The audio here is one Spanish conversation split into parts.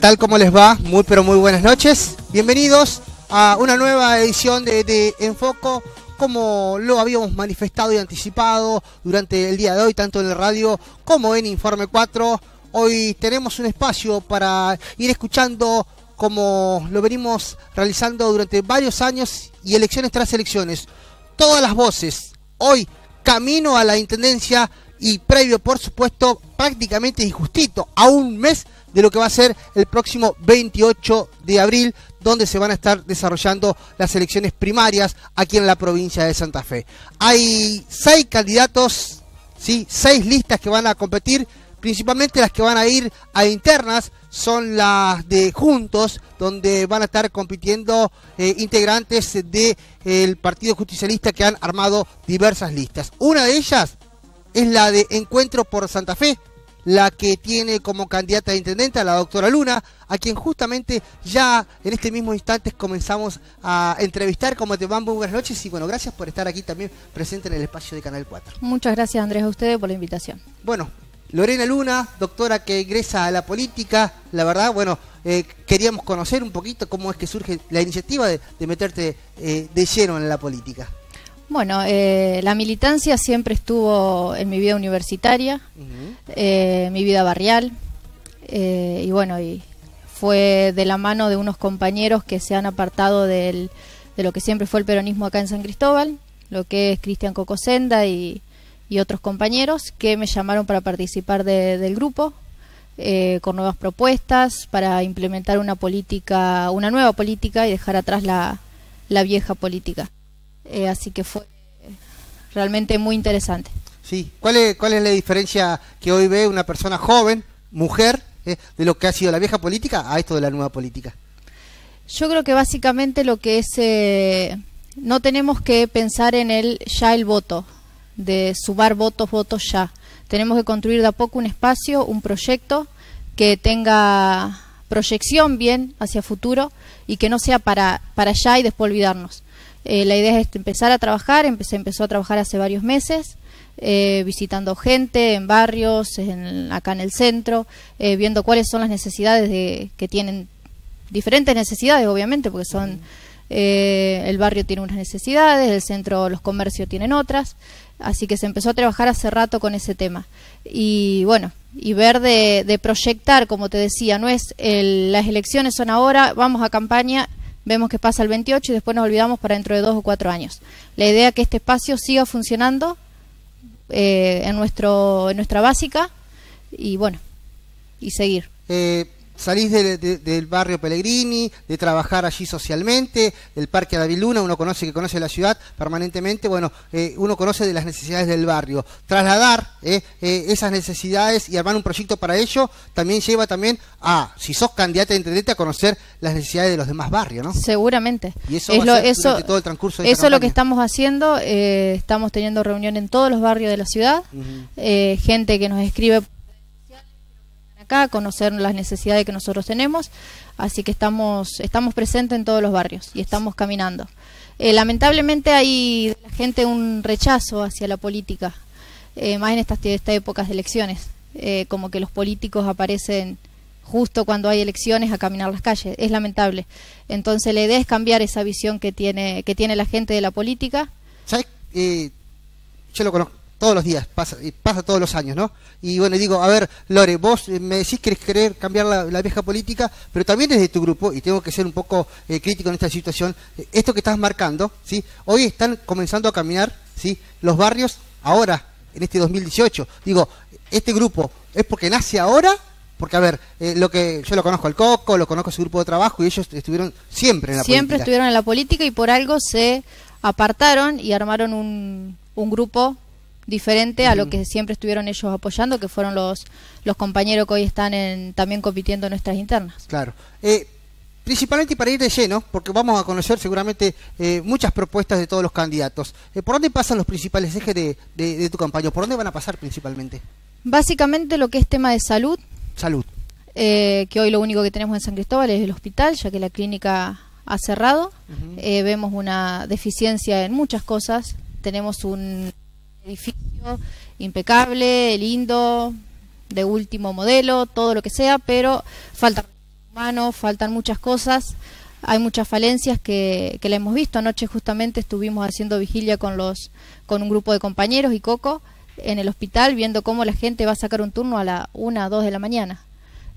tal como les va, muy pero muy buenas noches. Bienvenidos a una nueva edición de, de, Enfoco, como lo habíamos manifestado y anticipado durante el día de hoy, tanto en la radio como en Informe 4. Hoy tenemos un espacio para ir escuchando como lo venimos realizando durante varios años y elecciones tras elecciones. Todas las voces, hoy camino a la Intendencia y previo, por supuesto, prácticamente injustito, a un mes de lo que va a ser el próximo 28 de abril, donde se van a estar desarrollando las elecciones primarias aquí en la provincia de Santa Fe. Hay seis candidatos, ¿sí? seis listas que van a competir, principalmente las que van a ir a internas son las de Juntos, donde van a estar compitiendo eh, integrantes del de, el Partido Justicialista que han armado diversas listas. Una de ellas es la de Encuentro por Santa Fe, la que tiene como candidata a intendente a la doctora Luna, a quien justamente ya en este mismo instante comenzamos a entrevistar. como te van? Buenas noches y bueno, gracias por estar aquí también presente en el espacio de Canal 4. Muchas gracias Andrés a ustedes por la invitación. Bueno, Lorena Luna, doctora que ingresa a la política, la verdad, bueno, eh, queríamos conocer un poquito cómo es que surge la iniciativa de, meterte eh, de lleno en la política. Bueno, eh, la militancia siempre estuvo en mi vida universitaria, en eh, mi vida barrial, eh, y bueno, y fue de la mano de unos compañeros que se han apartado de lo que siempre fue el peronismo acá en San Cristóbal, lo que es Cristian Cocosenda y, otros compañeros que me llamaron para participar del grupo con nuevas propuestas para implementar una política, una nueva política y dejar atrás la vieja política. Eh, así que fue eh, realmente muy interesante. Sí, ¿Cuál es, ¿cuál es la diferencia que hoy ve una persona joven, mujer, eh, de lo que ha sido la vieja política a esto de la nueva política? Yo creo que básicamente lo que es, no tenemos que pensar en el ya el voto, de subar votos, votos ya. Tenemos que construir de a poco un espacio, un proyecto que tenga proyección bien hacia futuro y que no sea para, para allá y después olvidarnos. Eh, la idea es este, empezar a trabajar, se empezó a trabajar hace varios meses, eh, visitando gente en barrios, en, acá en el centro, eh, viendo cuáles son las necesidades que tienen, diferentes necesidades obviamente, porque son, el barrio tiene unas necesidades, el centro, los comercios tienen otras, así que se empezó a trabajar hace rato con ese tema. Y bueno, y ver de, proyectar, como te decía, no es las elecciones son ahora, vamos a campaña vemos que pasa el 28 y después nos olvidamos para dentro de dos o cuatro años. La idea es que este espacio siga funcionando eh, en, nuestro, en nuestra básica y bueno, y seguir. Eh, salís del barrio Pellegrini, de trabajar allí socialmente, del Parque Luna, uno conoce que conoce la ciudad permanentemente, bueno, eh, uno conoce de las necesidades del barrio. Trasladar eh, eh, esas necesidades y armar un proyecto para ello también lleva también a, si sos candidato a intendente, a conocer las necesidades de los demás barrios, ¿no? Seguramente. Y eso, es lo, todo el transcurso de Eso es lo que estamos haciendo, estamos teniendo reunión en todos los barrios de la ciudad, gente que nos escribe conocer las necesidades que nosotros tenemos, así que estamos, estamos presentes en todos los barrios y estamos caminando. Eh, lamentablemente hay la gente un rechazo hacia la política, eh, más en estas, estas, épocas de elecciones, eh, como que los políticos aparecen justo cuando hay elecciones a caminar las calles, es lamentable. Entonces la idea es cambiar esa visión que tiene, que tiene la gente de la política. yo lo conozco todos los días, pasa, pasa todos los años, ¿no? Y bueno, digo, a ver, Lore, vos eh, me decís que querés cambiar la, vieja política, pero también desde tu grupo, y tengo que ser un poco eh, crítico en esta situación, eh, esto que estás marcando, ¿sí? Hoy están comenzando a caminar, ¿sí? Los barrios ahora, en este 2018. Digo, este grupo, ¿es porque nace ahora? Porque, a ver, lo que yo lo conozco al Coco, lo conozco a su grupo de trabajo y ellos estuvieron siempre en la política. Siempre estuvieron en la política y por algo se apartaron y armaron un, un grupo diferente a lo que siempre estuvieron ellos apoyando, que fueron los, los compañeros que hoy están en, también compitiendo en nuestras internas. Claro. Eh, principalmente para ir de lleno, porque vamos a conocer seguramente eh, muchas propuestas de todos los candidatos. Eh, ¿Por dónde pasan los principales ejes de, tu campaña? ¿Por dónde van a pasar principalmente? Básicamente lo que es tema de salud. Salud. Eh, que hoy lo único que tenemos en San Cristóbal es el hospital, ya que la clínica ha cerrado. vemos una deficiencia en muchas cosas. Tenemos un edificio impecable, lindo, de último modelo, todo lo que sea, pero faltan manos, faltan muchas cosas, hay muchas falencias que, que la hemos visto. Anoche justamente estuvimos haciendo vigilia con, los, con un grupo de compañeros y Coco en el hospital viendo cómo la gente va a sacar un turno a la 1, 2 de la mañana.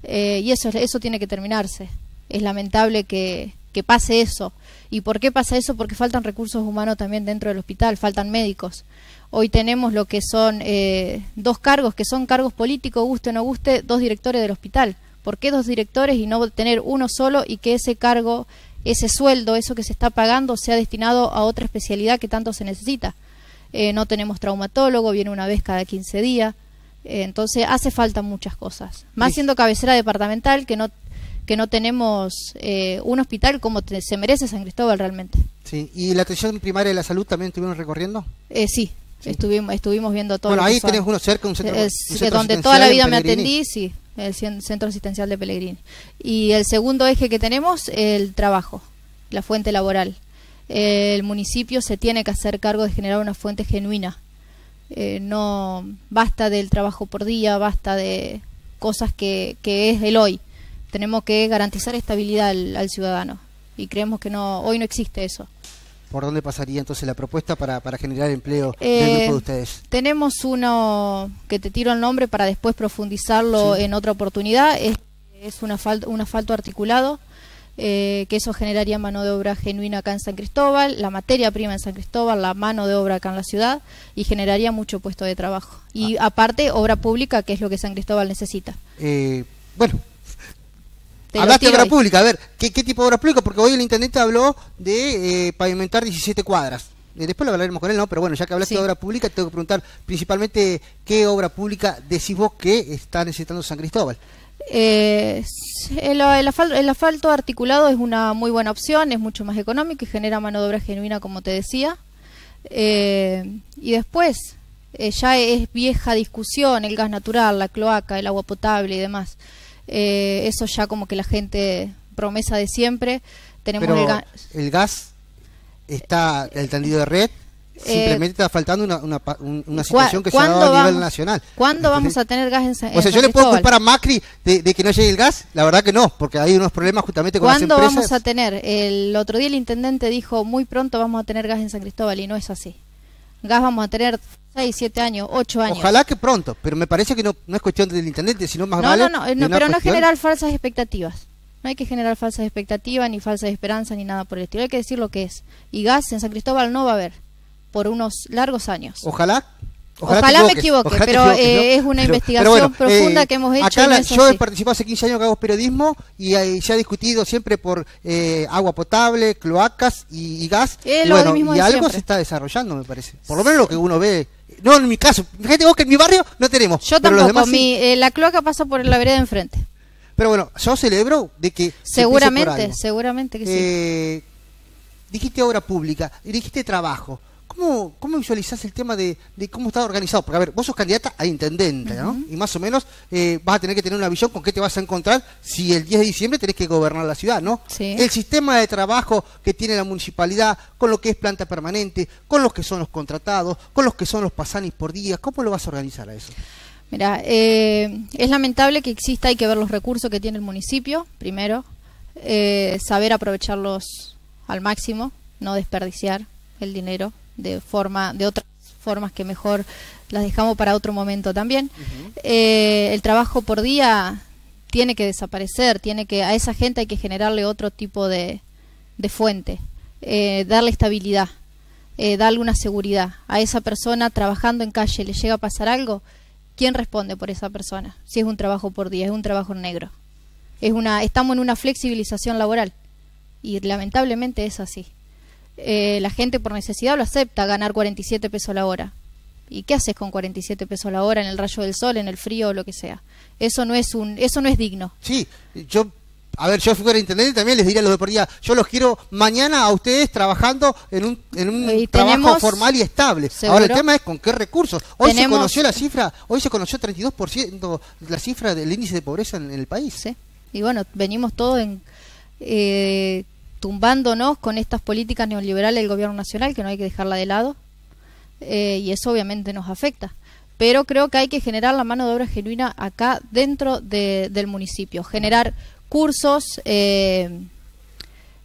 Eh, y eso, eso tiene que terminarse. Es lamentable que, que pase eso. ¿Y por qué pasa eso? Porque faltan recursos humanos también dentro del hospital, faltan médicos. Hoy tenemos lo que son eh, dos cargos, que son cargos políticos, guste o no guste, dos directores del hospital. ¿Por qué dos directores y no tener uno solo y que ese cargo, ese sueldo, eso que se está pagando, sea destinado a otra especialidad que tanto se necesita? Eh, no tenemos traumatólogo, viene una vez cada 15 días. Eh, entonces hace falta muchas cosas. Más siendo cabecera departamental, que no que no tenemos eh, un hospital como se merece San Cristóbal realmente. Sí, ¿y la atención primaria de la salud también estuvimos recorriendo? Eh, sí, Estuvimos, estuvimos viendo todo. Bueno, ahí tenés uno cerca, un centro, de eh, Donde toda la vida me atendí, sí, el centro asistencial de Pellegrini. Y el segundo eje que tenemos, el trabajo, la fuente laboral. El municipio se tiene que hacer cargo de generar una fuente genuina. no basta del trabajo por día, basta de cosas que, que es el hoy tenemos que garantizar estabilidad al, ciudadano y creemos que no hoy no existe eso. ¿Por dónde pasaría entonces la propuesta para, generar empleo eh, de ustedes? Tenemos uno que te tiro el nombre para después profundizarlo en otra oportunidad. Es, un, asfalto, articulado, eh, que eso generaría mano de obra genuina acá en San Cristóbal, la materia prima en San Cristóbal, la mano de obra acá en la ciudad y generaría mucho puesto de trabajo. Y ah. aparte, obra pública, que es lo que San Cristóbal necesita. Eh, bueno, Hablaste de obra pública, a ver, ¿qué, tipo de obra pública? Porque hoy el intendente habló de eh, pavimentar 17 cuadras. Eh, después lo hablaremos con él, ¿no? Pero bueno, ya que hablaste de obra pública, tengo que preguntar principalmente qué obra pública decís vos que está necesitando San Cristóbal. Eh, el, asfalto, articulado es una muy buena opción, es mucho más económico y genera mano de obra genuina, como te decía. y después, ya es vieja discusión el gas natural, la cloaca, el agua potable y demás. Eh, eso ya como que la gente promesa de siempre. Tenemos el, gas está eh, el tendido de red. Eh, simplemente está faltando una, una, una situación que se ha dado a nivel nacional. ¿Cuándo vamos a tener gas en, Cristóbal O sea, yo le puedo culpar a Macri de, de, que no llegue el gas, la verdad que no, porque hay unos problemas justamente con las empresas. ¿Cuándo vamos a tener? El otro día el intendente dijo, muy pronto vamos a tener gas en San Cristóbal y no es así. Gas vamos a tener 6, 7 años, 8 años. Ojalá que pronto, pero me parece que no, no es cuestión del intendente, sino más no, vale. No, no, eh, no, pero no generar falsas expectativas. No hay que generar falsas expectativas, ni falsas esperanzas, ni nada por el estilo. Hay que decir lo que es. Y gas en San Cristóbal no va a haber por unos largos años. Ojalá. Ojalá, me equivoque, pero eh, es una investigación profunda eh, que hemos hecho. Acá yo he participado hace 15 años que hago periodismo y se ha discutido siempre por agua potable, cloacas y, gas. Y, algo se está desarrollando, me parece. Por lo menos lo que uno ve no, en mi caso. Fíjate vos que en mi barrio no tenemos. Yo tampoco. Eh, la cloaca pasa por la vereda enfrente. Pero bueno, yo celebro de que. Seguramente, seguramente que sí. Eh, dijiste obra pública, dijiste trabajo. ¿Cómo, visualizas visualizás el tema de, cómo está organizado? Porque, a ver, vos sos candidata a intendente, ¿no? Y más o menos eh, vas a tener que tener una visión con qué te vas a encontrar si el 10 de diciembre tenés que gobernar la ciudad, ¿no? El sistema de trabajo que tiene la municipalidad, con lo que es planta permanente, con los que son los contratados, con los que son los pasanis por día, ¿cómo lo vas a organizar a eso? Mira, eh, es lamentable que exista, hay que ver los recursos que tiene el municipio, primero, eh, saber aprovecharlos al máximo, no desperdiciar el dinero de forma, de otras formas que mejor las dejamos para otro momento también. Eh, el trabajo por día tiene que desaparecer, tiene que, a esa gente hay que generarle otro tipo de, de fuente, eh, darle estabilidad, eh, darle una seguridad. A esa persona trabajando en calle le llega a pasar algo, ¿quién responde por esa persona? Si es un trabajo por día, es un trabajo negro. Es una, estamos en una flexibilización laboral y lamentablemente es así. Eh, la gente por necesidad lo acepta ganar 47 pesos la hora. ¿Y qué haces con 47 pesos la hora en el rayo del sol, en el frío o lo que sea? Eso no es un eso no es digno. Sí, yo a ver, yo fuera intendente también les diría a los día, yo los quiero mañana a ustedes trabajando en un, en un trabajo formal y estable. Ahora el tema es con qué recursos. Hoy se conoció la cifra, hoy se conoció 32% la cifra del índice de pobreza en, el país. ¿sí? Y bueno, venimos todos en eh, tumbándonos con estas políticas neoliberales del gobierno nacional, que no hay que dejarla de lado, eh, y eso obviamente nos afecta. Pero creo que hay que generar la mano de obra genuina acá dentro del municipio, generar cursos, eh,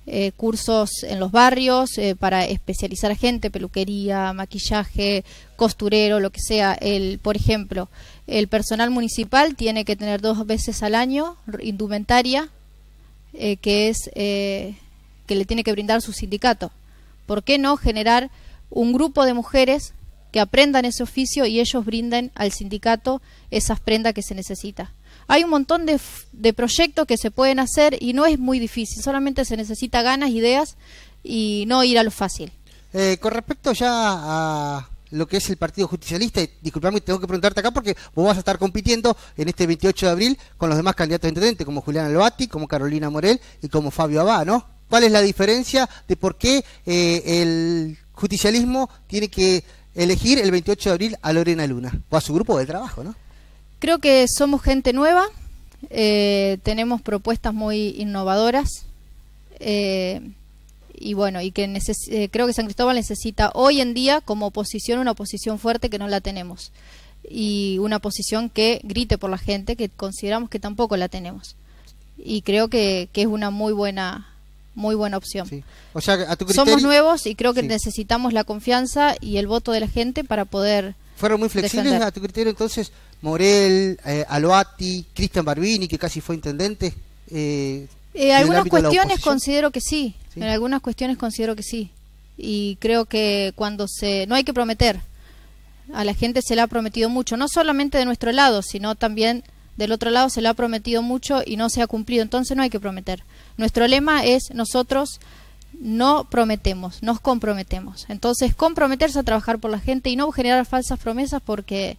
eh, cursos en los barrios para especializar a gente, peluquería, maquillaje, costurero, lo que sea. El, por ejemplo, el personal municipal tiene que tener dos veces al año indumentaria, que es que le tiene que brindar su sindicato. ¿Por qué no generar un grupo de mujeres que aprendan ese oficio y ellos brinden al sindicato esas prendas que se necesita? Hay un montón de, proyectos que se pueden hacer y no es muy difícil, solamente se necesita ganas, ideas y no ir a lo fácil. Eh, con respecto ya a lo que es el Partido Justicialista, y disculpame, tengo que preguntarte acá porque vos vas a estar compitiendo en este 28 de abril con los demás candidatos a intendente, como Julián Albati, como Carolina Morel y como Fabio Abá, ¿no? ¿Cuál es la diferencia de por qué eh, el justicialismo tiene que elegir el 28 de abril a Lorena Luna o a su grupo de trabajo, ¿no? Creo que somos gente nueva, eh, tenemos propuestas muy innovadoras eh, y bueno, y que creo que San Cristóbal necesita hoy en día como oposición una oposición fuerte que no la tenemos y una oposición que grite por la gente que consideramos que tampoco la tenemos y creo que es una muy buena muy buena opción. O sea, Somos nuevos y creo que necesitamos la confianza y el voto de la gente para poder. Fueron muy flexibles a tu criterio entonces Morel, eh, Aloati, Cristian Barbini, que casi fue intendente. Eh, eh algunas cuestiones considero que sí. sí. En algunas cuestiones considero que sí. Y creo que cuando se. No hay que prometer. A la gente se le ha prometido mucho, no solamente de nuestro lado, sino también del otro lado se le ha prometido mucho y no se ha cumplido, entonces no hay que prometer. Nuestro lema es nosotros no prometemos, nos comprometemos. Entonces, comprometerse a trabajar por la gente y no generar falsas promesas porque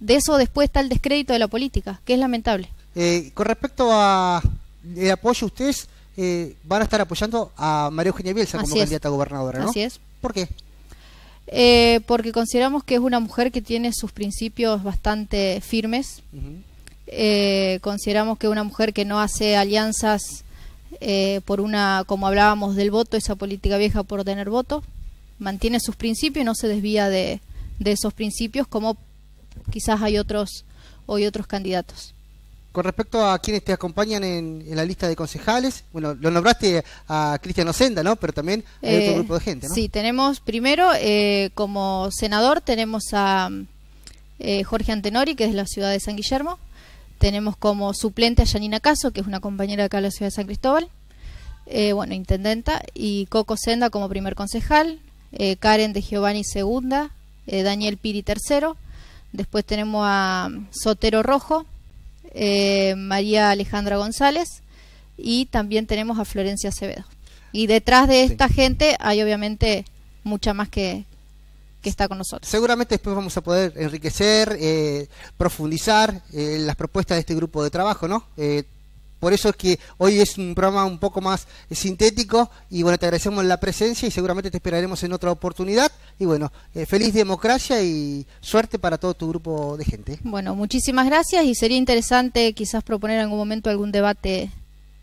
de eso después está el descrédito de la política, que es lamentable. Eh, con respecto a eh, apoyo, ustedes eh, van a estar apoyando a María Eugenia Bielsa como candidata gobernadora, ¿no? Así es. ¿Por qué? porque consideramos que es una mujer que tiene sus principios bastante firmes. Eh, consideramos que una mujer que no hace alianzas eh, por una, como hablábamos del voto, esa política vieja por tener voto, mantiene sus principios y no se desvía de, esos principios como quizás hay otros hoy otros candidatos. Con respecto a quienes te acompañan en, la lista de concejales, bueno, lo nombraste a Cristiano Senda, ¿no? Pero también hay otro eh, grupo de gente, ¿no? Sí, tenemos primero como senador tenemos a Jorge Antenori, que es de la ciudad de San Guillermo. Tenemos como suplente a Janina Caso, que es una compañera de acá de la ciudad de San Cristóbal, eh, bueno, intendenta, y Coco Senda como primer concejal, eh, Karen de Giovanni segunda, eh, Daniel Piri tercero, después tenemos a Sotero Rojo, María Alejandra González y también tenemos a Florencia Acevedo. Y detrás de esta gente hay obviamente mucha más que, que está con nosotros. Seguramente después vamos a poder enriquecer, eh, profundizar eh, las propuestas de este grupo de trabajo, ¿no? Eh, por eso es que hoy es un programa un poco más sintético y bueno, te agradecemos la presencia y seguramente te esperaremos en otra oportunidad. Y bueno, feliz democracia y suerte para todo tu grupo de gente. Bueno, muchísimas gracias y sería interesante quizás proponer en algún momento algún debate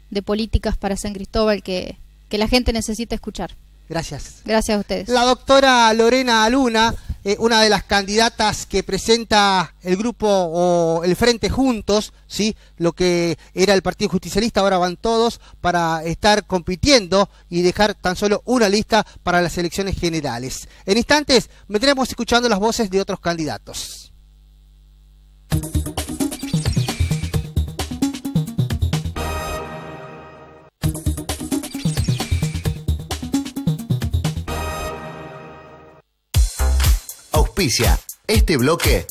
de políticas para San Cristóbal que, que la gente necesita escuchar. Gracias. Gracias a ustedes. La doctora Lorena Luna, eh, una de las candidatas que presenta el grupo o el Frente Juntos, ¿sí? lo que era el Partido Justicialista, ahora van todos para estar compitiendo y dejar tan solo una lista para las elecciones generales. En instantes vendremos escuchando las voces de otros candidatos. este bloque.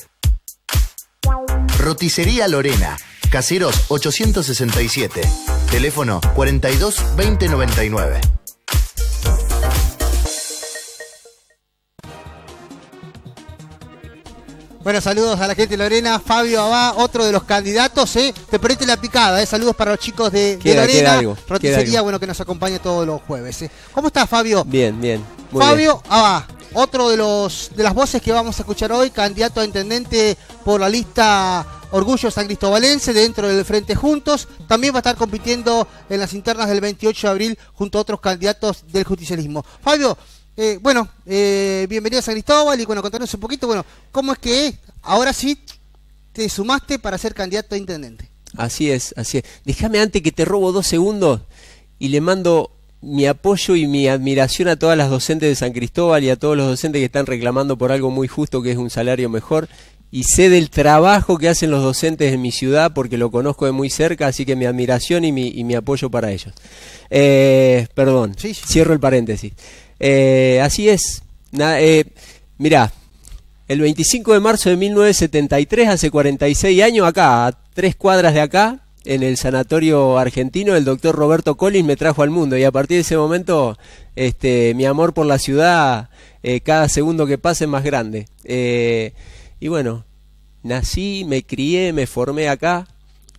Roticería Lorena, Caseros 867, teléfono 42 20 Bueno, saludos a la gente de Lorena. Fabio Abá, otro de los candidatos, ¿eh? Te preste la picada, ¿eh? Saludos para los chicos de, queda, Lorena. Algo, Roticería, bueno, que nos acompañe todos los jueves. ¿eh? ¿Cómo estás, Fabio? Bien, bien. Fabio Abá, otro de, los, de las voces que vamos a escuchar hoy, candidato a intendente por la lista Orgullo San Cristobalense dentro del Frente Juntos. También va a estar compitiendo en las internas del 28 de abril junto a otros candidatos del justicialismo. Fabio, eh, bueno, eh, a a Cristóbal y bueno, contanos un poquito, bueno, ¿cómo es que ahora sí te sumaste para ser candidato a intendente? Así es, así es. Déjame antes que te robo dos segundos y le mando mi apoyo y mi admiración a todas las docentes de San Cristóbal y a todos los docentes que están reclamando por algo muy justo que es un salario mejor. Y sé del trabajo que hacen los docentes en mi ciudad porque lo conozco de muy cerca, así que mi admiración y mi, apoyo para ellos. Eh, perdón, cierro el paréntesis. Eh, así es. Eh, mirá, el 25 de marzo de 1973, hace 46 años, acá, a tres cuadras de acá, en el sanatorio argentino, el doctor Roberto Collins me trajo al mundo y a partir de ese momento este, mi amor por la ciudad, eh, cada segundo que pase, es más grande. y bueno, nací, me crié, me formé acá,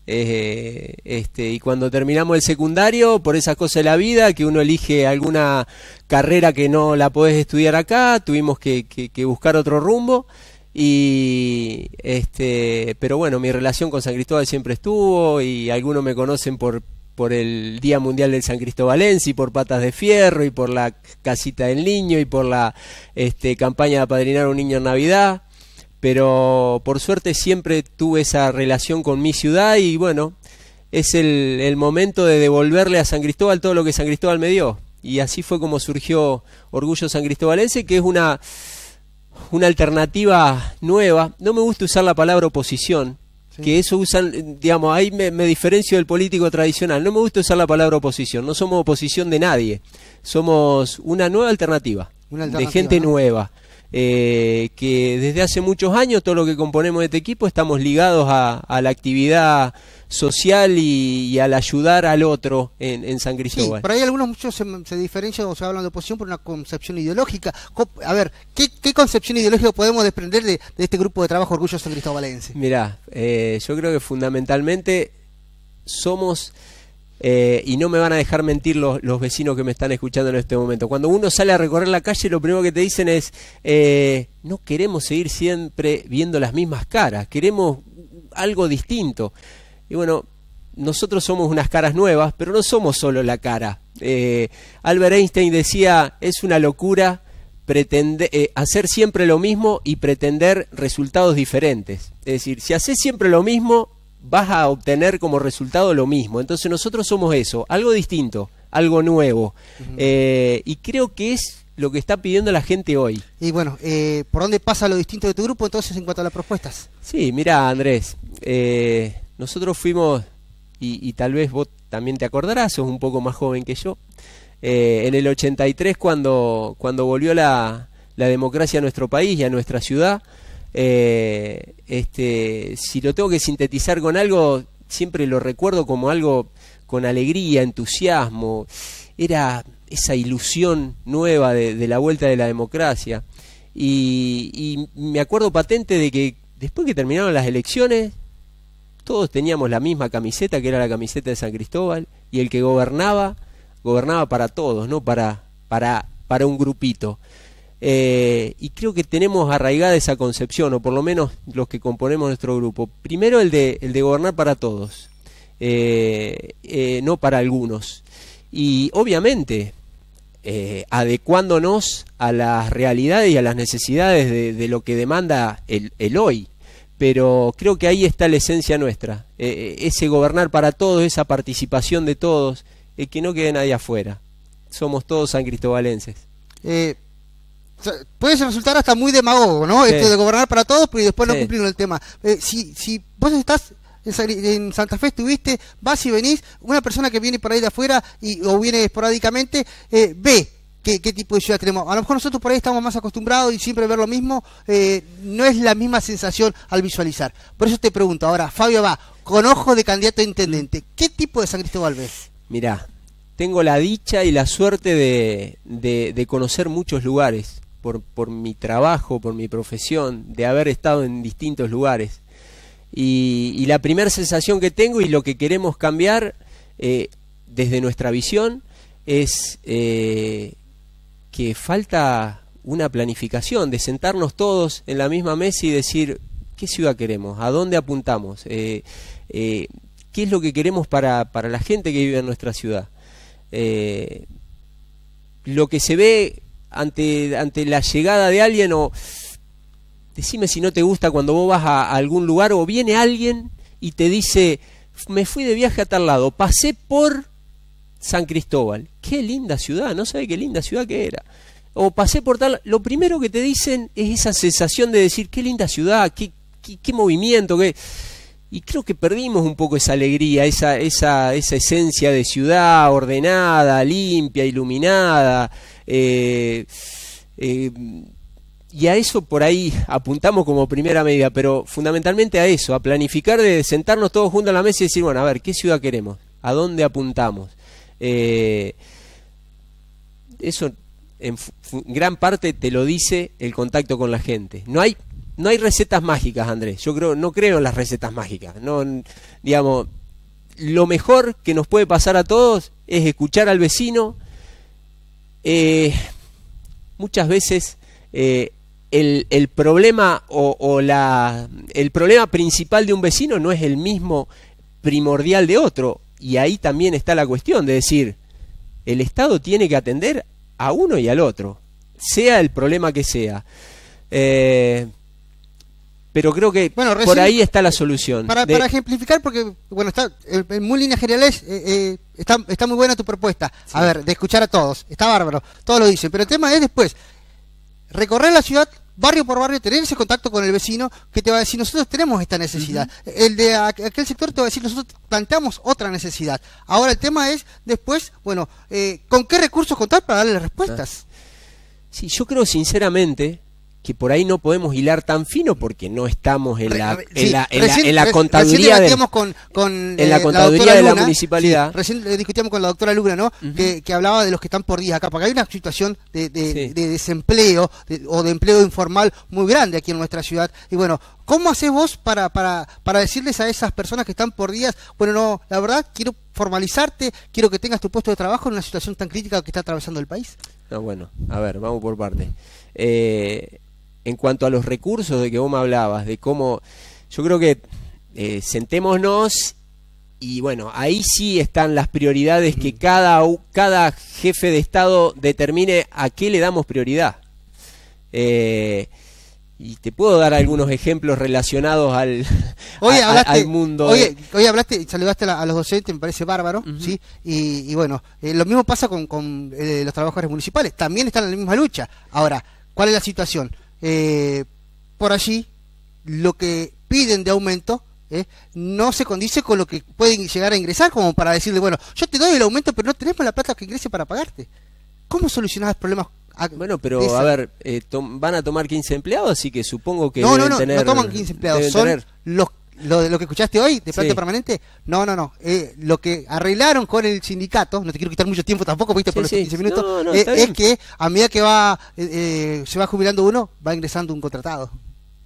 eh, este, y cuando terminamos el secundario, por esas cosas de la vida, que uno elige alguna carrera que no la podés estudiar acá, tuvimos que, buscar otro rumbo. Y este, pero bueno, mi relación con San Cristóbal siempre estuvo y algunos me conocen por, por el Día Mundial del San Cristóbalense y por Patas de Fierro y por la Casita del Niño y por la este, campaña de apadrinar un niño en Navidad pero por suerte siempre tuve esa relación con mi ciudad y bueno, es el, momento de devolverle a San Cristóbal todo lo que San Cristóbal me dio. Y así fue como surgió Orgullo San Cristóbalense, que es una, una alternativa nueva. No me gusta usar la palabra oposición, que eso usan, digamos, ahí me, diferencio del político tradicional. No me gusta usar la palabra oposición, no somos oposición de nadie, somos una nueva alternativa, de gente nueva. Eh, que desde hace muchos años todo lo que componemos de este equipo estamos ligados a, la actividad social y, al ayudar al otro en, San Cristóbal. por ahí algunos muchos se, diferencian o se hablan de oposición por una concepción ideológica. A ver, ¿qué, concepción ideológica podemos desprender de, este grupo de trabajo Orgullo San Cristóbalense? Mirá, eh, yo creo que fundamentalmente somos eh, y no me van a dejar mentir los, los, vecinos que me están escuchando en este momento. Cuando uno sale a recorrer la calle, lo primero que te dicen es, eh, no queremos seguir siempre viendo las mismas caras, queremos algo distinto. Y bueno, nosotros somos unas caras nuevas, pero no somos solo la cara. Eh, Albert Einstein decía, es una locura pretender hacer siempre lo mismo y pretender resultados diferentes. Es decir, si haces siempre lo mismo, vas a obtener como resultado lo mismo. Entonces nosotros somos eso, algo distinto, algo nuevo. Eh, y creo que es lo que está pidiendo la gente hoy. Y bueno, eh, ¿por dónde pasa lo distinto de tu grupo entonces en cuanto a las propuestas? Sí, mira Andrés, eh, nosotros fuimos, y, y, tal vez vos también te acordarás, sos un poco más joven que yo, en el 83 cuando, cuando volvió la, la democracia a nuestro país y a nuestra ciudad, eh, este, si lo tengo que sintetizar con algo, siempre lo recuerdo como algo con alegría, entusiasmo. Era esa ilusión nueva de, la vuelta de la democracia. Y, me acuerdo patente de que después que terminaron las elecciones, todos teníamos la misma camiseta, que era la camiseta de San Cristóbal, y el que gobernaba, gobernaba para todos, no para, para un grupito. Eh, y creo que tenemos arraigada esa concepción, o por lo menos los que componemos nuestro grupo. Primero el de, el de gobernar para todos, eh, eh, no para algunos. Y obviamente, adecuándonos a las realidades y a las necesidades de, lo que demanda el, el, hoy. Pero creo que ahí está la esencia nuestra, ese gobernar para todos, esa participación de todos, que no quede nadie afuera. Somos todos san cristobalenses. Puede resultar hasta muy demagogo, ¿no? Esto de gobernar para todos, pero después no cumplir con el tema. Eh, si, si vos estás en Santa Fe estuviste, vas y venís, una persona que viene por ahí de afuera y, o viene esporádicamente, eh, ve qué, tipo de ciudad tenemos. A lo mejor nosotros por ahí estamos más acostumbrados y siempre ver lo mismo, eh, no es la misma sensación al visualizar. Por eso te pregunto ahora, Fabio va, con ojo de candidato a intendente, ¿qué tipo de San Cristóbal ves? Mirá, tengo la dicha y la suerte de, de conocer muchos lugares por, mi trabajo, por mi profesión, de haber estado en distintos lugares. Y, la primera sensación que tengo y lo que queremos cambiar eh, desde nuestra visión es eh, que falta una planificación, de sentarnos todos en la misma mesa y decir, ¿qué ciudad queremos? ¿A dónde apuntamos? Eh, ¿Qué es lo que queremos para, la gente que vive en nuestra ciudad? lo que se ve ante, la llegada de alguien o decime si no te gusta cuando vos vas a, algún lugar o viene alguien y te dice, me fui de viaje a tal lado, pasé por San Cristóbal, qué linda ciudad, no sabe qué linda ciudad que era. O pasé por tal, lo primero que te dicen es esa sensación de decir, qué linda ciudad, qué, qué, qué movimiento, qué y creo que perdimos un poco esa alegría, esa, esa, esa esencia de ciudad ordenada, limpia, iluminada. Eh, eh, y a eso por ahí apuntamos como primera medida, pero fundamentalmente a eso, a planificar de sentarnos todos juntos a la mesa y decir, bueno, a ver, ¿qué ciudad queremos? ¿A dónde apuntamos? Eh, eso en gran parte te lo dice el contacto con la gente. No hay no hay recetas mágicas, Andrés. Yo creo, no creo en las recetas mágicas. No, digamos, lo mejor que nos puede pasar a todos es escuchar al vecino. Eh, muchas veces eh, el, problema o, la, el problema principal de un vecino no es el mismo primordial de otro. Y ahí también está la cuestión de decir, el Estado tiene que atender a uno y al otro, sea el problema que sea. Eh, pero creo que por ahí está la solución. Para, ejemplificar, porque bueno, está en muy líneas generales eh, eh, está, muy buena tu propuesta. A ver, de escuchar a todos, está bárbaro, todos lo dicen, pero el tema es después recorrer la ciudad barrio por barrio, tener ese contacto con el vecino que te va a decir, nosotros tenemos esta necesidad. El de aquel sector te va a decir, nosotros planteamos otra necesidad. Ahora el tema es, después, bueno, eh, ¿con qué recursos contar para darle respuestas? Ah. Sí, yo creo sinceramente que por ahí no podemos hilar tan fino porque no estamos en la, en la, contabilidad eh, de, con, la municipalidad. recién discutíamos con la doctora Luna, ¿no? que, hablaba de los que están por días acá, porque hay una situación de, desempleo o de empleo informal muy grande aquí en nuestra ciudad. Y bueno, ¿cómo haces vos para, para, decirles a esas personas que están por días, bueno, no, la verdad quiero formalizarte, quiero que tengas tu puesto de trabajo en una situación tan crítica que está atravesando el país? bueno, a ver, vamos por partes. Eh, en cuanto a los recursos de que vos me hablabas, de cómo yo creo que eh, sentémonos y bueno, ahí sí están las prioridades que mm. cada, cada jefe de Estado determine a qué le damos prioridad. Eh, y te puedo dar algunos ejemplos relacionados al, al mundo. Oye, hoy hablaste y saludaste a, los docentes, me parece bárbaro, ¿sí? Y, bueno, eh, lo mismo pasa con, con los trabajadores municipales, también están en la misma lucha. Ahora, ¿cuál es la situación? eh, por allí lo que piden de aumento eh, no se condice con lo que pueden llegar a ingresar, como para decirle, bueno, yo te doy el aumento, pero no tenemos la plata que ingrese para pagarte. ¿Cómo solucionás problemas? Bueno, pero a ver, eh, van a tomar 15 empleados, así que supongo que. No, deben no toman 15 empleados, son los lo, lo que escuchaste hoy de planta permanente, no, no, no. Eh, lo que arreglaron con el sindicato, no te quiero quitar mucho tiempo tampoco, viste, por los 15 minutos, eh, es que a medida que va eh, se va jubilando uno, va ingresando un contratado.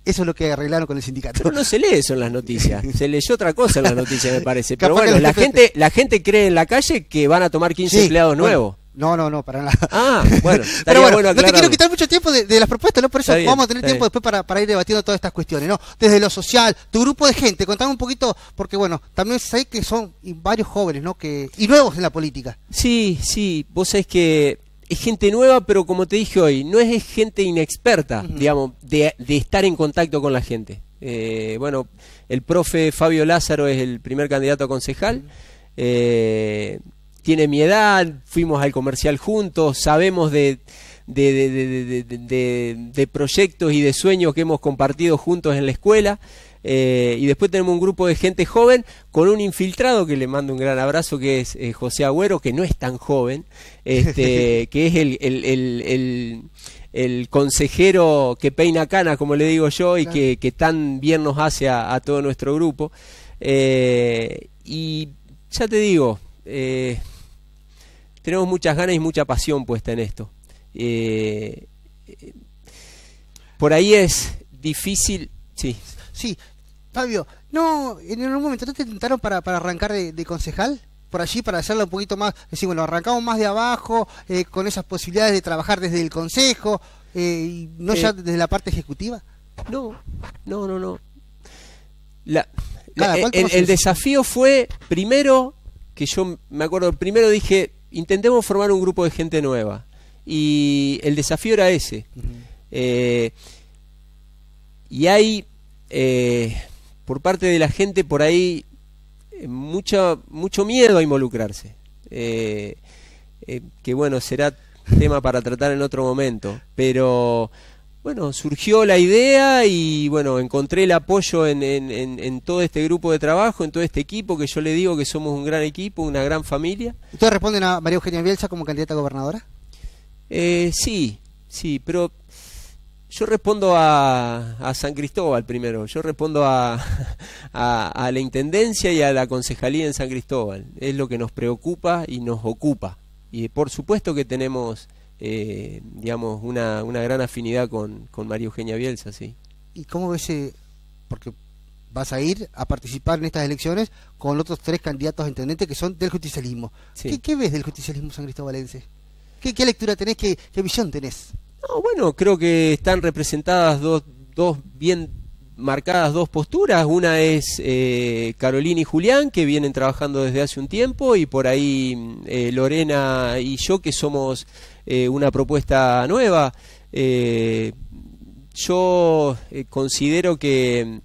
Eso es lo que arreglaron con el sindicato. Pero no se lee eso en las noticias. Se leyó otra cosa en las noticias, me parece. Pero bueno, la gente, la gente cree en la calle que van a tomar 15 empleados nuevos. No, no, no, para nada. Ah, bueno. Pero bueno, no te quiero quitar mucho tiempo de, las propuestas, ¿no? Por eso vamos a tener tiempo después para, ir debatiendo todas estas cuestiones, ¿no? Desde lo social, tu grupo de gente, contame un poquito, porque bueno, también sé que son varios jóvenes, ¿no? Que, y nuevos en la política. Sí, sí, vos sabés que es gente nueva, pero como te dije hoy, no es gente inexperta, digamos, de, de estar en contacto con la gente. Eh, bueno, el profe Fabio Lázaro es el primer candidato a concejal. Eh, tiene mi edad, fuimos al comercial juntos, sabemos de, de, proyectos y de sueños que hemos compartido juntos en la escuela. Eh, y después tenemos un grupo de gente joven con un infiltrado que le mando un gran abrazo, que es eh, José Agüero, que no es tan joven, este, que es el, el, consejero que peina cana, como le digo yo, y que, tan bien nos hace a, todo nuestro grupo. Eh, y ya te digo, eh, tenemos muchas ganas y mucha pasión puesta en esto. Eh, por ahí es difícil, sí. Sí, Fabio, no, en un momento no te intentaron para, arrancar de, concejal por allí para hacerlo un poquito más, decir, bueno, arrancamos más de abajo, eh, con esas posibilidades de trabajar desde el consejo, eh, y no ya desde la parte ejecutiva. No, no, no, no. el desafío fue, primero, que yo me acuerdo, primero dije, intentemos formar un grupo de gente nueva. Y el desafío era ese. Eh, y hay, eh, por parte de la gente, por ahí eh, mucho miedo a involucrarse. que bueno, será tema para tratar en otro momento. Pero bueno, surgió la idea y bueno, encontré el apoyo en, todo este grupo de trabajo, en todo este equipo, que yo le digo que somos un gran equipo, una gran familia. ¿Ustedes responden a María Eugenia Bielsa como candidata gobernadora? Eh, sí, sí, pero yo respondo a, San Cristóbal primero, yo respondo a la Intendencia y a la Concejalía en San Cristóbal, es lo que nos preocupa y nos ocupa. Y por supuesto que tenemos eh, digamos, una, gran afinidad con, con María Eugenia Bielsa, sí. ¿Y cómo ves, eh, porque vas a ir a participar en estas elecciones con los otros tres candidatos a intendente que son del justicialismo? ¿Qué, ves del justicialismo san Cristo ¿Qué, ¿Qué lectura tenés? ¿Qué, qué visión tenés? bueno, creo que están representadas dos, dos bien marcadas dos posturas. Una es eh, Carolina y Julián, que vienen trabajando desde hace un tiempo, y por ahí mm, Lorena y yo, que somos eh, una propuesta nueva. Eh, yo eh, considero que,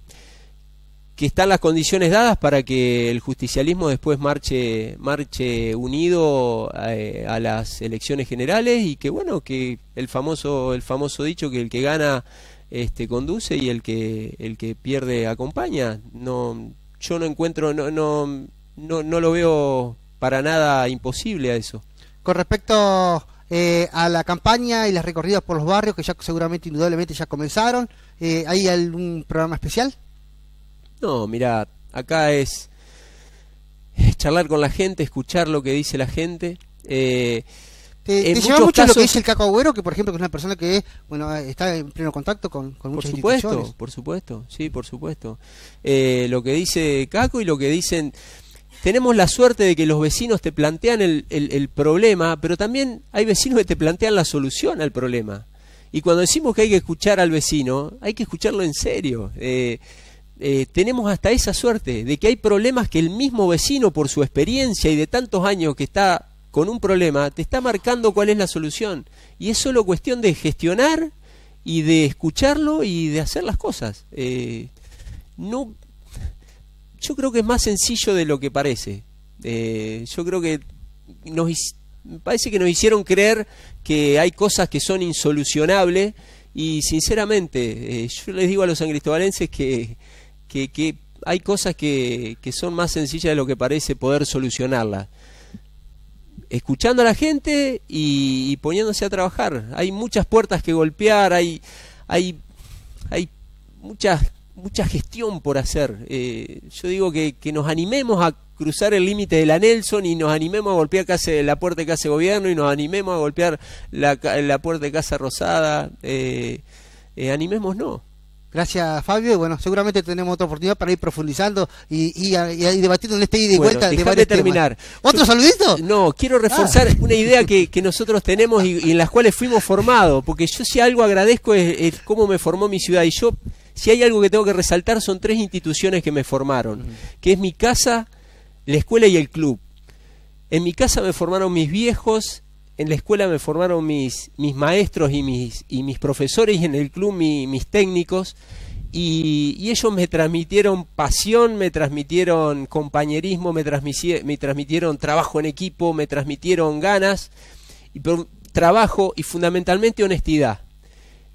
que están las condiciones dadas para que el justicialismo después marche, marche unido a, las elecciones generales y que bueno, que el famoso, el famoso dicho que el que gana este, conduce y el que, el que pierde acompaña. No, yo no encuentro, no, no, no, no lo veo para nada imposible a eso. Con respecto eh, a la campaña y las recorridas por los barrios que ya seguramente, indudablemente, ya comenzaron. Eh, ¿Hay algún programa especial? No, mira, acá es charlar con la gente, escuchar lo que dice la gente. Eh, ¿Te, lo que dice el Caco Agüero, que por ejemplo es una persona que bueno está en pleno contacto con, muchas por supuesto, Por supuesto, sí, por supuesto. lo que dice Caco y lo que dicen tenemos la suerte de que los vecinos te plantean el, problema, pero también hay vecinos que te plantean la solución al problema. Y cuando decimos que hay que escuchar al vecino, hay que escucharlo en serio. Eh, eh, tenemos hasta esa suerte de que hay problemas que el mismo vecino, por su experiencia y de tantos años que está con un problema, te está marcando cuál es la solución. Y es solo cuestión de gestionar y de escucharlo y de hacer las cosas. Eh, no, yo creo que es más sencillo de lo que parece. Eh, yo creo que nos parece que nos hicieron creer que hay cosas que son insolucionables y sinceramente eh, yo les digo a los sancristobalenses que, hay cosas que, son más sencillas de lo que parece poder solucionarlas. Escuchando a la gente y, y, poniéndose a trabajar. Hay muchas puertas que golpear, hay, hay, hay muchas mucha gestión por hacer. Eh, yo digo que, nos animemos a cruzar el límite de la Nelson y nos animemos a golpear la puerta de Casa Gobierno y nos animemos a golpear la, puerta de Casa Rosada. Eh, eh, animemos, no. Gracias, Fabio. bueno, seguramente tenemos otra oportunidad para ir profundizando y, y, y, debatiendo en este ida y vuelta. de terminar. ¿Otro saludito? No, quiero ah. reforzar una idea que, nosotros tenemos y, en las cuales fuimos formados, porque yo si algo agradezco es cómo me formó mi ciudad. Y yo si hay algo que tengo que resaltar son tres instituciones que me formaron, que es mi casa, la escuela y el club. En mi casa me formaron mis viejos, en la escuela me formaron mis, mis maestros y mis, y mis profesores, y en el club mis técnicos. Y, ellos me transmitieron pasión, me transmitieron compañerismo, me, me transmitieron trabajo en equipo, me transmitieron ganas, y, trabajo y fundamentalmente honestidad.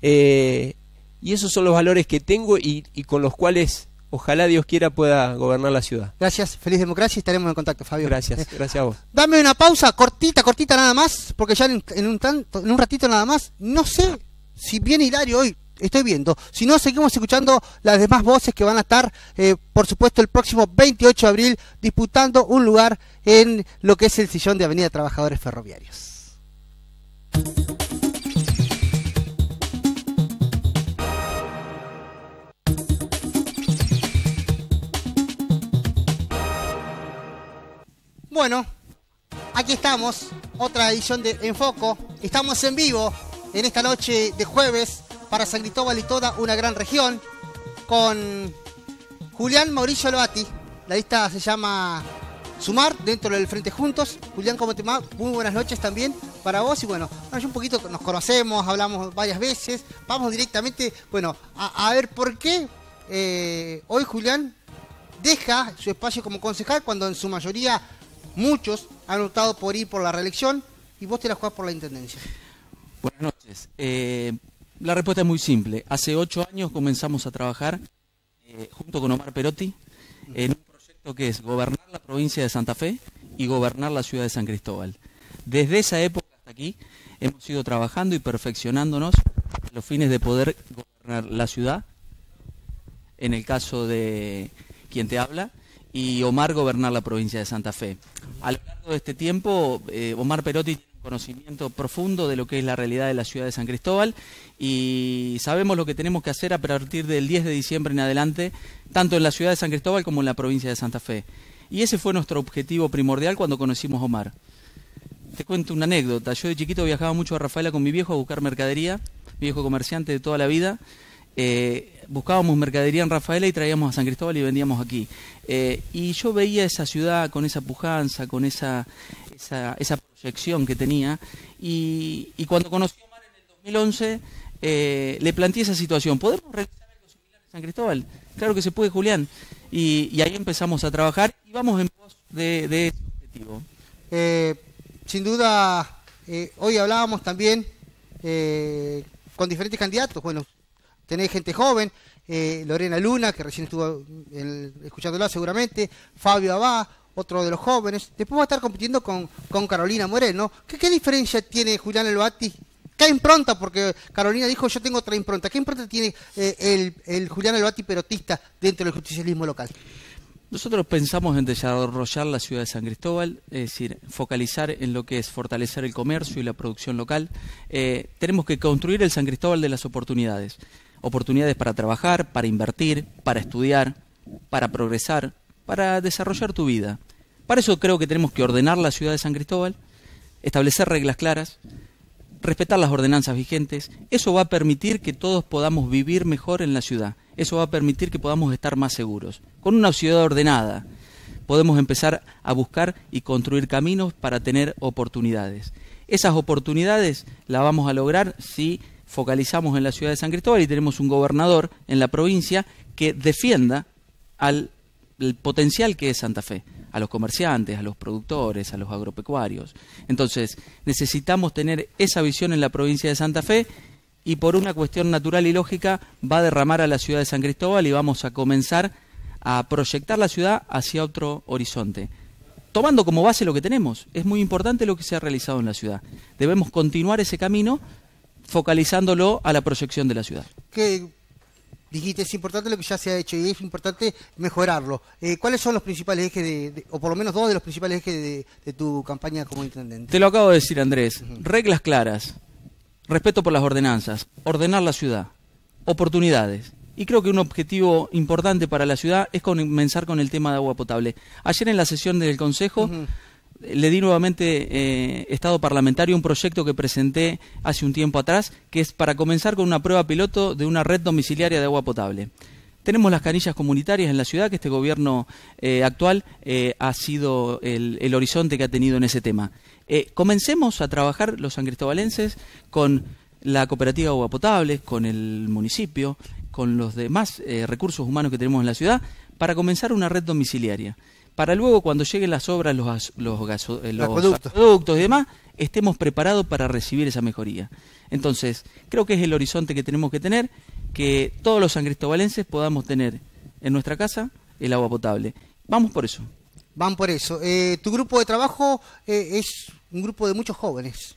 Eh, y esos son los valores que tengo y, con los cuales ojalá Dios quiera pueda gobernar la ciudad. Gracias, feliz democracia y estaremos en contacto, Fabio. Gracias, gracias a vos. Dame una pausa cortita, cortita nada más, porque ya en, un, ratito nada más, no sé si viene Hilario hoy, estoy viendo. Si no, seguimos escuchando las demás voces que van a estar, eh, por supuesto, el próximo 28 de abril disputando un lugar en lo que es el sillón de Avenida Trabajadores Ferroviarios. Bueno, aquí estamos, otra edición de Enfoco. Estamos en vivo en esta noche de jueves para San Cristóbal y toda una gran región con Julián Mauricio Loati. La lista se llama Sumar dentro del Frente Juntos. Julián, ¿cómo te va? Muy buenas noches también para vos. Y bueno, un poquito nos conocemos, hablamos varias veces. Vamos directamente, bueno, a, ver por qué eh, hoy Julián deja su espacio como concejal cuando en su mayoría muchos han optado por ir por la reelección y vos te la jugás por la intendencia. Buenas noches. Eh, la respuesta es muy simple. Hace ocho años comenzamos a trabajar eh, junto con Omar Perotti en un proyecto que es gobernar la provincia de Santa Fe y gobernar la ciudad de San Cristóbal. Desde esa época hasta aquí hemos ido trabajando y perfeccionándonos a los fines de poder gobernar la ciudad, en el caso de quien te habla, y Omar gobernar la provincia de Santa Fe. A lo largo de este tiempo, eh, Omar Perotti tiene un conocimiento profundo de lo que es la realidad de la ciudad de San Cristóbal y sabemos lo que tenemos que hacer a partir del 10 de diciembre en adelante, tanto en la ciudad de San Cristóbal como en la provincia de Santa Fe. Y ese fue nuestro objetivo primordial cuando conocimos a Omar. Te cuento una anécdota. Yo de chiquito viajaba mucho a Rafaela con mi viejo a buscar mercadería, mi viejo comerciante de toda la vida. Eh, buscábamos mercadería en Rafaela y traíamos a San Cristóbal y vendíamos aquí. Eh, y yo veía esa ciudad con esa pujanza, con esa, esa, proyección que tenía. Y, y cuando conocí a Omar en el 2011, eh, le planteé esa situación. ¿Podemos realizar algo similar en San Cristóbal? Claro que se puede, Julián. Y, y ahí empezamos a trabajar y vamos en pos de, ese objetivo. sin duda, hoy hablábamos también con diferentes candidatos. Bueno, tenés gente joven, eh, Lorena Luna, que recién estuvo escuchándola seguramente, Fabio Abá, otro de los jóvenes. Después va a estar compitiendo con, Carolina Moreno. ¿Qué, ¿Qué diferencia tiene Julián Elbati? ¿Qué impronta? Porque Carolina dijo, yo tengo otra impronta. ¿Qué impronta tiene eh, el, el, Julián Elbati perotista dentro del justicialismo local? Nosotros pensamos en desarrollar la ciudad de San Cristóbal, es decir, focalizar en lo que es fortalecer el comercio y la producción local. Eh, tenemos que construir el San Cristóbal de las oportunidades oportunidades para trabajar, para invertir, para estudiar, para progresar, para desarrollar tu vida. Para eso creo que tenemos que ordenar la ciudad de San Cristóbal, establecer reglas claras, respetar las ordenanzas vigentes. Eso va a permitir que todos podamos vivir mejor en la ciudad. Eso va a permitir que podamos estar más seguros. Con una ciudad ordenada podemos empezar a buscar y construir caminos para tener oportunidades. Esas oportunidades las vamos a lograr si focalizamos en la ciudad de San Cristóbal y tenemos un gobernador en la provincia que defienda al potencial que es Santa Fe, a los comerciantes, a los productores, a los agropecuarios. Entonces, necesitamos tener esa visión en la provincia de Santa Fe y por una cuestión natural y lógica va a derramar a la ciudad de San Cristóbal y vamos a comenzar a proyectar la ciudad hacia otro horizonte. Tomando como base lo que tenemos, es muy importante lo que se ha realizado en la ciudad. Debemos continuar ese camino focalizándolo a la proyección de la ciudad. Que dijiste, es importante lo que ya se ha hecho y es importante mejorarlo. Eh, ¿Cuáles son los principales ejes, de, o por lo menos dos de los principales ejes de, tu campaña como intendente? Te lo acabo de decir, Andrés. Reglas claras, respeto por las ordenanzas, ordenar la ciudad, oportunidades. Y creo que un objetivo importante para la ciudad es comenzar con el tema de agua potable. Ayer en la sesión del Consejo le di nuevamente eh, estado parlamentario un proyecto que presenté hace un tiempo atrás, que es para comenzar con una prueba piloto de una red domiciliaria de agua potable. Tenemos las canillas comunitarias en la ciudad, que este gobierno eh, actual eh, ha sido el, horizonte que ha tenido en ese tema. comencemos a trabajar los sancristobalenses con la cooperativa de agua potable, con el municipio, con los demás recursos humanos que tenemos en la ciudad, para comenzar una red domiciliaria para luego cuando lleguen las obras, los, eh, los, los productos y demás, estemos preparados para recibir esa mejoría. Entonces, creo que es el horizonte que tenemos que tener, que todos los sancristobalenses podamos tener en nuestra casa el agua potable. Vamos por eso. Van por eso. Eh, tu grupo de trabajo eh, es un grupo de muchos jóvenes.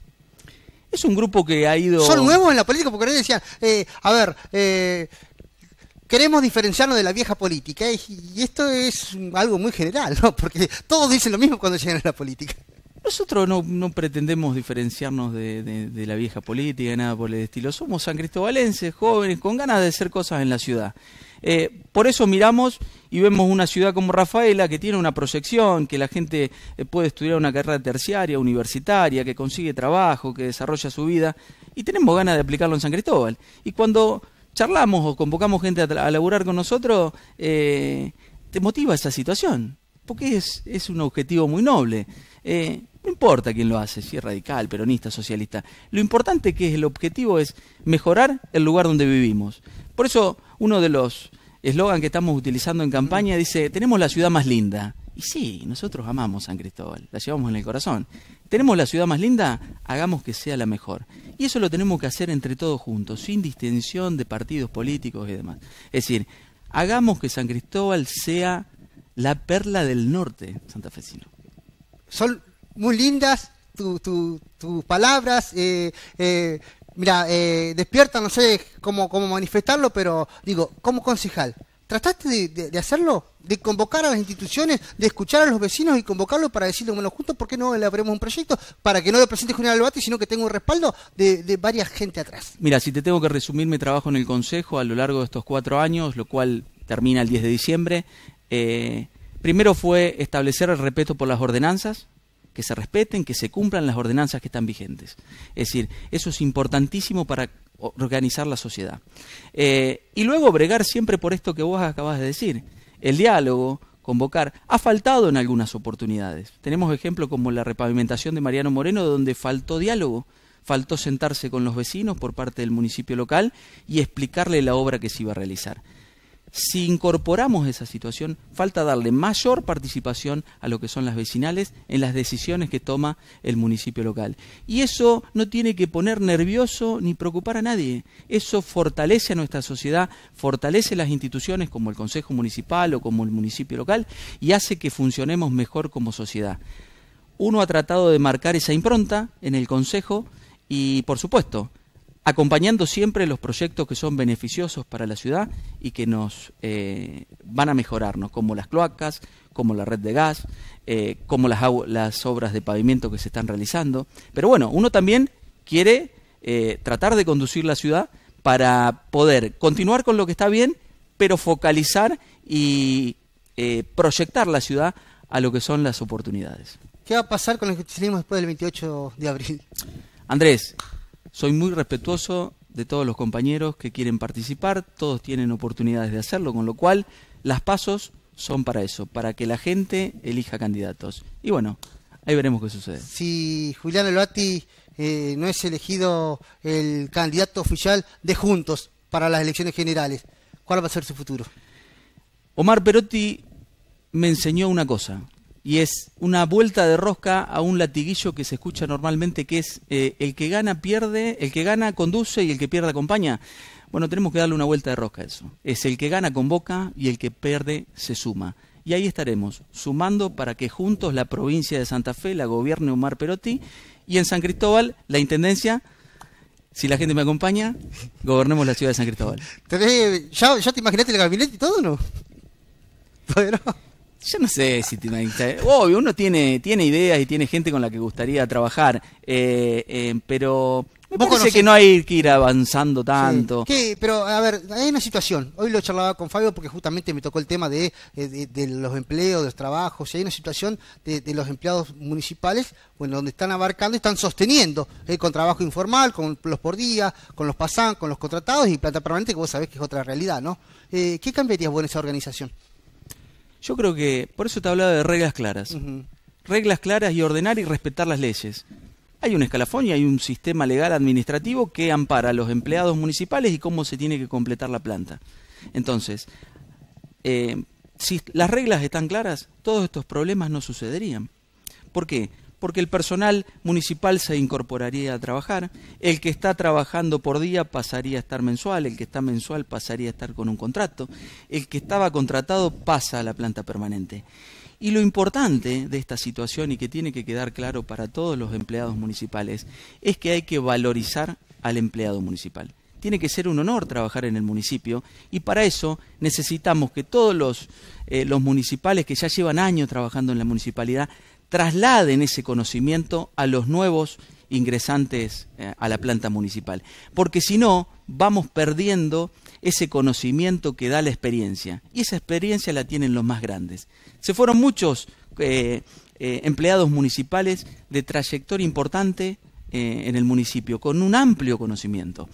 Es un grupo que ha ido... Son nuevos en la política porque decían, a ver, queremos diferenciarnos de la vieja política y esto es algo muy general, ¿no? Porque todos dicen lo mismo cuando llegan a la política. Nosotros no, pretendemos diferenciarnos de, la vieja política, nada por el estilo. Somos san cristobalenses, jóvenes, con ganas de hacer cosas en la ciudad. Eh, por eso miramos y vemos una ciudad como Rafaela, que tiene una proyección, que la gente eh, puede estudiar una carrera terciaria, universitaria, que consigue trabajo, que desarrolla su vida, y tenemos ganas de aplicarlo en San Cristóbal. Y cuando charlamos o convocamos gente a, laburar con nosotros, eh, te motiva esa situación, porque es, un objetivo muy noble. Eh, no importa quién lo hace, si es radical, peronista, socialista. Lo importante que es el objetivo es mejorar el lugar donde vivimos. Por eso uno de los eslogans que estamos utilizando en campaña dice, tenemos la ciudad más linda. Y sí, nosotros amamos San Cristóbal, la llevamos en el corazón. ¿Tenemos la ciudad más linda? Hagamos que sea la mejor. Y eso lo tenemos que hacer entre todos juntos, sin distinción de partidos políticos y demás. Es decir, hagamos que San Cristóbal sea la perla del norte santafesino. Son muy lindas tus palabras. Eh, eh, mira, eh, despierta, no sé cómo manifestarlo, pero digo, como concejal, ¿Trataste de, hacerlo? ¿De convocar a las instituciones? ¿De escuchar a los vecinos y convocarlos para decirle, bueno, justo, ¿por qué no elaboremos un proyecto para que no lo presente General debate, sino que tenga un respaldo de, varias gente atrás? Mira, si te tengo que resumir mi trabajo en el Consejo a lo largo de estos cuatro años, lo cual termina el 10 de diciembre, eh, primero fue establecer el respeto por las ordenanzas, que se respeten, que se cumplan las ordenanzas que están vigentes. Es decir, eso es importantísimo para organizar la sociedad. Eh, y luego bregar siempre por esto que vos acabas de decir, el diálogo, convocar. Ha faltado en algunas oportunidades. Tenemos ejemplos como la repavimentación de Mariano Moreno, donde faltó diálogo, faltó sentarse con los vecinos por parte del municipio local y explicarle la obra que se iba a realizar. Si incorporamos esa situación, falta darle mayor participación a lo que son las vecinales en las decisiones que toma el municipio local. Y eso no tiene que poner nervioso ni preocupar a nadie. Eso fortalece a nuestra sociedad, fortalece las instituciones como el Consejo Municipal o como el municipio local y hace que funcionemos mejor como sociedad. Uno ha tratado de marcar esa impronta en el Consejo y, por supuesto, acompañando siempre los proyectos que son beneficiosos para la ciudad y que nos eh, van a mejorarnos, como las cloacas, como la red de gas, eh, como las, obras de pavimento que se están realizando. Pero bueno, uno también quiere eh, tratar de conducir la ciudad para poder continuar con lo que está bien, pero focalizar y proyectar la ciudad a lo que son las oportunidades. ¿Qué va a pasar con el tenemos después del 28 de abril? Andrés, soy muy respetuoso de todos los compañeros que quieren participar, todos tienen oportunidades de hacerlo, con lo cual las pasos son para eso, para que la gente elija candidatos. Y bueno, ahí veremos qué sucede. Si Julián Eloati eh, no es elegido el candidato oficial de Juntos para las elecciones generales, ¿cuál va a ser su futuro? Omar Perotti me enseñó una cosa, y es una vuelta de rosca a un latiguillo que se escucha normalmente, que es eh, el que gana pierde, el que gana conduce y el que pierde acompaña. Bueno, tenemos que darle una vuelta de rosca a eso. Es el que gana convoca y el que pierde se suma. Y ahí estaremos, sumando para que juntos la provincia de Santa Fe la gobierne Omar Perotti y en San Cristóbal la Intendencia si la gente me acompaña, gobernemos la ciudad de San Cristóbal. ¿Ya, ya te imaginaste el gabinete y todo no? no. Yo no sé si tiene, Obvio, uno tiene, tiene ideas y tiene gente con la que gustaría trabajar, eh, eh, pero me parece que no hay que ir avanzando tanto. Pero, a ver, hay una situación. Hoy lo charlaba con Fabio porque justamente me tocó el tema de, eh, los empleos, de los trabajos. Hay una situación de, los empleados municipales, bueno, donde están abarcando y están sosteniendo con trabajo informal, con los por día, con los pasan, con los contratados y planta permanente, que vos sabés que es otra realidad, ¿no? Eh, ¿Qué cambiarías vos en esa organización? Yo creo que, por eso te hablaba de reglas claras. Reglas claras y ordenar y respetar las leyes. Hay un escalafón y hay un sistema legal administrativo que ampara a los empleados municipales y cómo se tiene que completar la planta. Entonces, eh, si las reglas están claras, todos estos problemas no sucederían. ¿Por qué? porque el personal municipal se incorporaría a trabajar, el que está trabajando por día pasaría a estar mensual, el que está mensual pasaría a estar con un contrato, el que estaba contratado pasa a la planta permanente. Y lo importante de esta situación y que tiene que quedar claro para todos los empleados municipales es que hay que valorizar al empleado municipal tiene que ser un honor trabajar en el municipio y para eso necesitamos que todos los, eh, municipales que ya llevan años trabajando en la municipalidad trasladen ese conocimiento a los nuevos ingresantes eh, a la planta municipal. Porque si no, vamos perdiendo ese conocimiento que da la experiencia. Y esa experiencia la tienen los más grandes. Se fueron muchos eh, eh, empleados municipales de trayectoria importante en el municipio, con un amplio conocimiento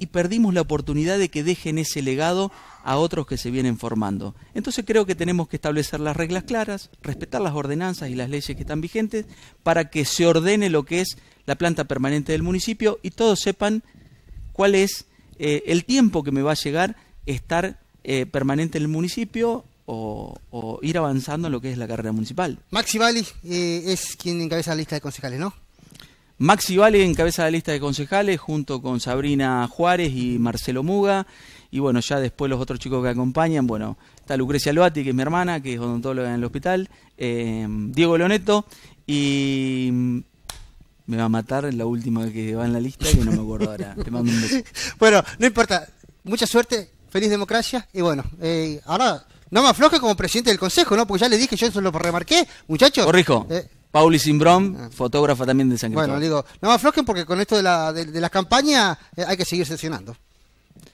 y perdimos la oportunidad de que dejen ese legado a otros que se vienen formando. Entonces creo que tenemos que establecer las reglas claras, respetar las ordenanzas y las leyes que están vigentes para que se ordene lo que es la planta permanente del municipio y todos sepan cuál es eh, el tiempo que me va a llegar estar eh, permanente en el municipio o, ir avanzando en lo que es la carrera municipal. Maxi Vali eh, es quien encabeza la lista de concejales, ¿no? Maxi Valle, en cabeza de la lista de concejales junto con Sabrina Juárez y Marcelo Muga. Y bueno, ya después los otros chicos que acompañan, bueno, está Lucrecia Loati, que es mi hermana, que es odontóloga en el hospital, em, Diego Leoneto, y me va a matar en la última que va en la lista que no me acuerdo ahora. Te mando un beso. Bueno, no importa. Mucha suerte, feliz democracia y bueno, eh, ahora no me afloje como presidente del consejo, ¿no? Porque ya le dije, yo eso lo remarqué, muchachos. Corrijo. Eh, Pauli Simbrón, ah. fotógrafa también de San Cristóbal. Bueno, digo, no aflojen porque con esto de la, de, campaña eh, hay que seguir sesionando.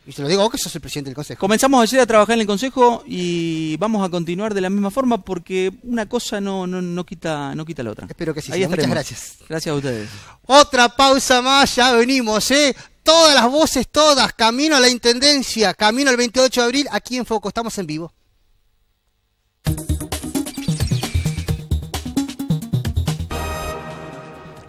Y se lo digo vos que sos el presidente del Consejo. Comenzamos ayer a trabajar en el Consejo y vamos a continuar de la misma forma porque una cosa no, no, quita, no quita la otra. Espero que sí. Muchas gracias. Gracias a ustedes. Otra pausa más, ya venimos, ¿eh? Todas las voces, todas, camino a la Intendencia, camino al 28 de abril, aquí en Foco, estamos en vivo.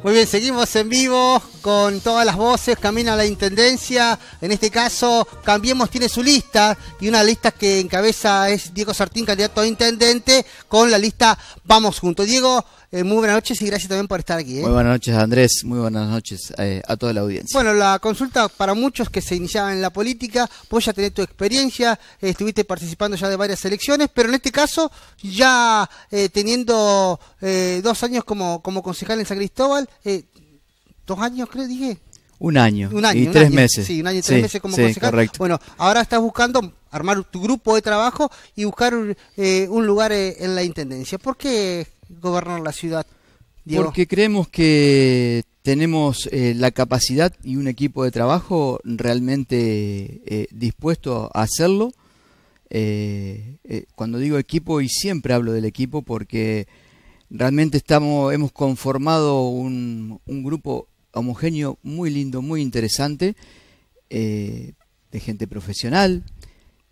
Muy bien, seguimos en vivo con todas las voces, camina la intendencia. En este caso, Cambiemos tiene su lista y una lista que encabeza es Diego Sartín, candidato a intendente, con la lista Vamos Juntos. Diego, eh, muy buenas noches y gracias también por estar aquí. ¿eh? Muy buenas noches, Andrés. Muy buenas noches eh, a toda la audiencia. Bueno, la consulta para muchos que se iniciaban en la política, vos ya tenés tu experiencia, estuviste participando ya de varias elecciones, pero en este caso, ya teniendo dos años como, como concejal en San Cristóbal, dos años, creo, dije. Un año. Y tres meses. Sí, un año y tres meses como sí, Bueno, ahora estás buscando armar tu grupo de trabajo y buscar eh, un lugar eh, en la intendencia. ¿Por qué gobernar la ciudad? Porque creemos que tenemos eh, la capacidad y un equipo de trabajo realmente dispuesto a hacerlo. cuando digo equipo, y siempre hablo del equipo porque realmente estamos, hemos conformado un, un grupo homogéneo muy lindo, muy interesante, eh, de gente profesional.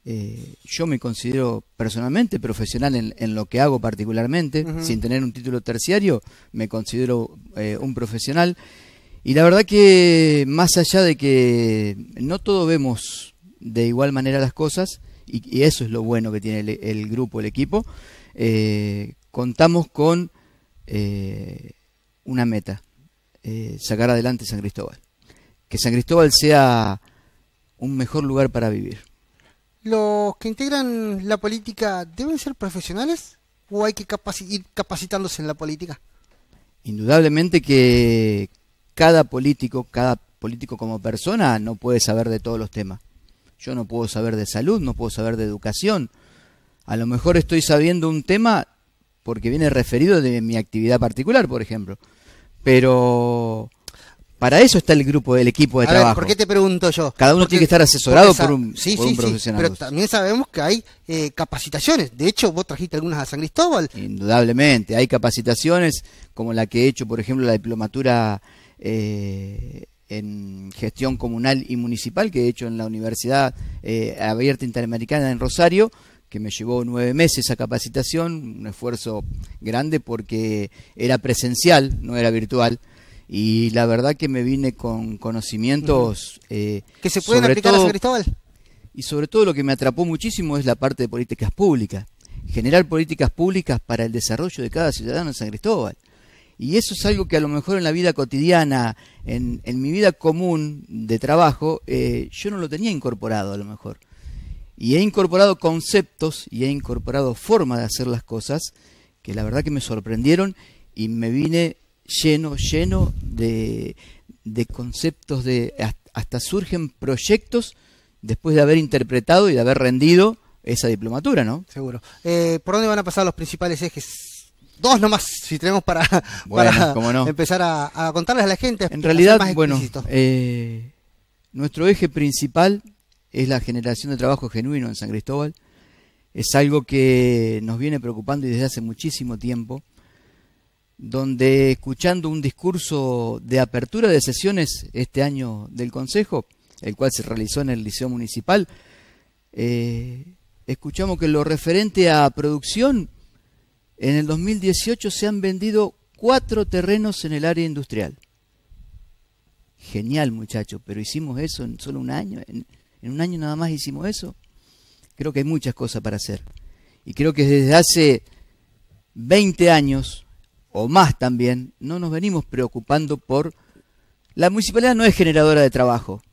Eh, yo me considero personalmente profesional en, lo que hago particularmente, sin tener un título terciario, me considero eh, un profesional. Y la verdad que más allá de que no todos vemos de igual manera las cosas, y, eso es lo bueno que tiene el grupo, el equipo, contamos con una meta, eh, sacar adelante San Cristóbal. Que San Cristóbal sea un mejor lugar para vivir. ¿Los que integran la política deben ser profesionales o hay que ir capacitándose en la política? Indudablemente que cada político, cada político como persona no puede saber de todos los temas. Yo no puedo saber de salud, no puedo saber de educación. A lo mejor estoy sabiendo un tema porque viene referido de mi actividad particular, por ejemplo pero para eso está el grupo, el equipo de trabajo. ¿Por qué te pregunto yo? Cada uno tiene que estar asesorado por un, sí, sí, profesional. Sí, pero también sabemos que hay eh, capacitaciones. De hecho, vos trajiste algunas a San Cristóbal. Indudablemente, hay capacitaciones como la que he hecho, por ejemplo, la diplomatura eh, en gestión comunal y municipal que he hecho en la Universidad eh, Abierta Interamericana en Rosario, que me llevó nueve meses a capacitación, un esfuerzo grande porque era presencial, no era virtual. Y la verdad que me vine con conocimientos... Eh, ¿Que se pueden aplicar a San Cristóbal? Y sobre todo lo que me atrapó muchísimo es la parte de políticas públicas. Generar políticas públicas para el desarrollo de cada ciudadano en San Cristóbal. Y eso es algo que a lo mejor en la vida cotidiana, en, mi vida común de trabajo, eh, yo no lo tenía incorporado a lo mejor y he incorporado conceptos y he incorporado formas de hacer las cosas que la verdad que me sorprendieron y me vine lleno, lleno de, de conceptos, de hasta surgen proyectos después de haber interpretado y de haber rendido esa diplomatura, ¿no? Seguro. Eh, ¿Por dónde van a pasar los principales ejes? Dos nomás, si tenemos para, empezar a, contarles a la gente. En realidad, bueno, eh, nuestro eje principal es la generación de trabajo genuino en San Cristóbal. Es algo que nos viene preocupando desde hace muchísimo tiempo, donde escuchando un discurso de apertura de sesiones este año del Consejo, el cual se realizó en el Liceo Municipal, eh, escuchamos que lo referente a producción, en el 2018 se han vendido cuatro terrenos en el área industrial. Genial muchachos, pero hicimos eso en solo un año, en en un año nada más hicimos eso. Creo que hay muchas cosas para hacer. Y creo que desde hace 20 años, o más también, no nos venimos preocupando por... La municipalidad no es generadora de trabajo.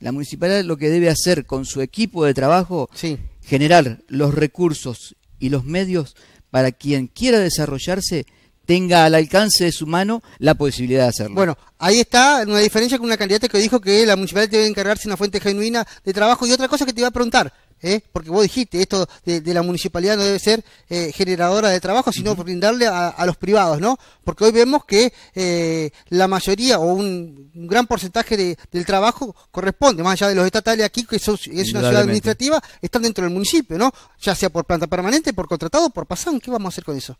La municipalidad lo que debe hacer con su equipo de trabajo, sí. generar los recursos y los medios para quien quiera desarrollarse, tenga al alcance de su mano la posibilidad de hacerlo. Bueno, ahí está una diferencia con una candidata que dijo que la municipalidad debe encargarse una fuente genuina de trabajo y otra cosa que te iba a preguntar. ¿Eh? porque vos dijiste, esto de, la municipalidad no debe ser eh, generadora de trabajo, sino brindarle a, los privados, ¿no? Porque hoy vemos que eh, la mayoría o un, gran porcentaje del trabajo corresponde, más allá de los estatales aquí, que es una ciudad administrativa, están dentro del municipio, ¿no? Ya sea por planta permanente, por contratado, por pasán, ¿qué vamos a hacer con eso?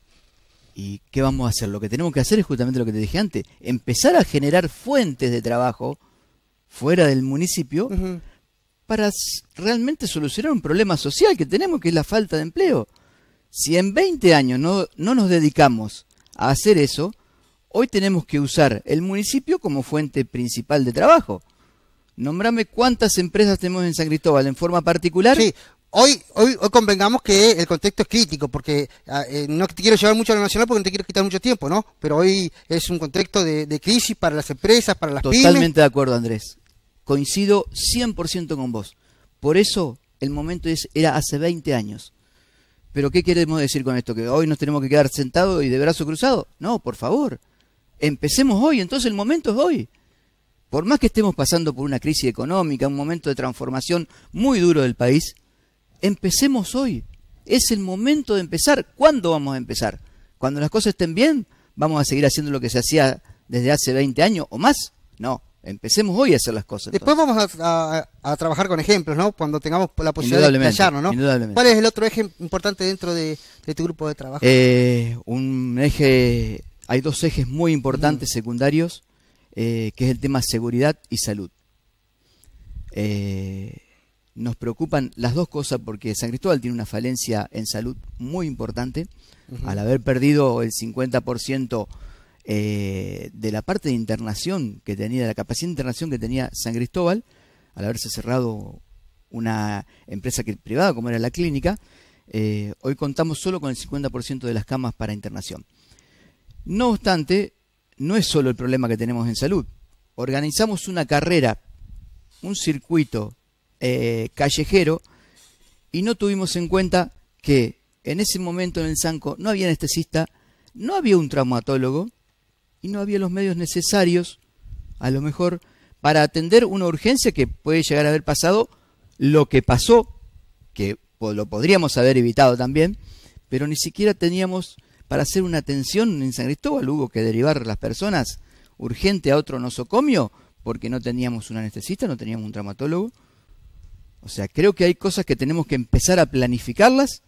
¿Y qué vamos a hacer? Lo que tenemos que hacer es justamente lo que te dije antes, empezar a generar fuentes de trabajo fuera del municipio para realmente solucionar un problema social que tenemos, que es la falta de empleo. Si en 20 años no, nos dedicamos a hacer eso, hoy tenemos que usar el municipio como fuente principal de trabajo. Nombrame cuántas empresas tenemos en San Cristóbal en forma particular. Hoy, hoy, hoy convengamos que el contexto es crítico, porque ah, eh, no te quiero llevar mucho a lo nacional porque no te quiero quitar mucho tiempo, ¿no? Pero hoy es un contexto de, crisis para las empresas, para las Totalmente de acuerdo, Andrés. Coincido 100% con vos. Por eso el momento es, era hace 20 años. Pero ¿qué queremos decir con esto? ¿Que hoy nos tenemos que quedar sentados y de brazo cruzado? No, por favor. Empecemos hoy, entonces el momento es hoy. Por más que estemos pasando por una crisis económica, un momento de transformación muy duro del país, Empecemos hoy. Es el momento de empezar. ¿Cuándo vamos a empezar? Cuando las cosas estén bien, vamos a seguir haciendo lo que se hacía desde hace 20 años o más. No, empecemos hoy a hacer las cosas. Después vamos a, trabajar con ejemplos, ¿no? Cuando tengamos la posibilidad de detallarnos, ¿no? ¿Cuál es el otro eje importante dentro de, este grupo de trabajo? Eh, un eje, hay dos ejes muy importantes mm. secundarios, eh, que es el tema seguridad y salud. Eh, nos preocupan las dos cosas porque San Cristóbal tiene una falencia en salud muy importante. Al haber perdido el 50% eh, de la parte de internación que tenía, la capacidad de internación que tenía San Cristóbal, al haberse cerrado una empresa privada como era la clínica, eh, hoy contamos solo con el 50% de las camas para internación. No obstante, no es solo el problema que tenemos en salud. Organizamos una carrera, un circuito eh, callejero y no tuvimos en cuenta que en ese momento en el Sanco no había anestesista, no había un traumatólogo y no había los medios necesarios, a lo mejor, para atender una urgencia que puede llegar a haber pasado lo que pasó, que lo podríamos haber evitado también, pero ni siquiera teníamos para hacer una atención en San Cristóbal, hubo que derivar las personas urgente a otro nosocomio porque no teníamos un anestesista, no teníamos un traumatólogo. O sea, creo que hay cosas que tenemos que empezar a planificarlas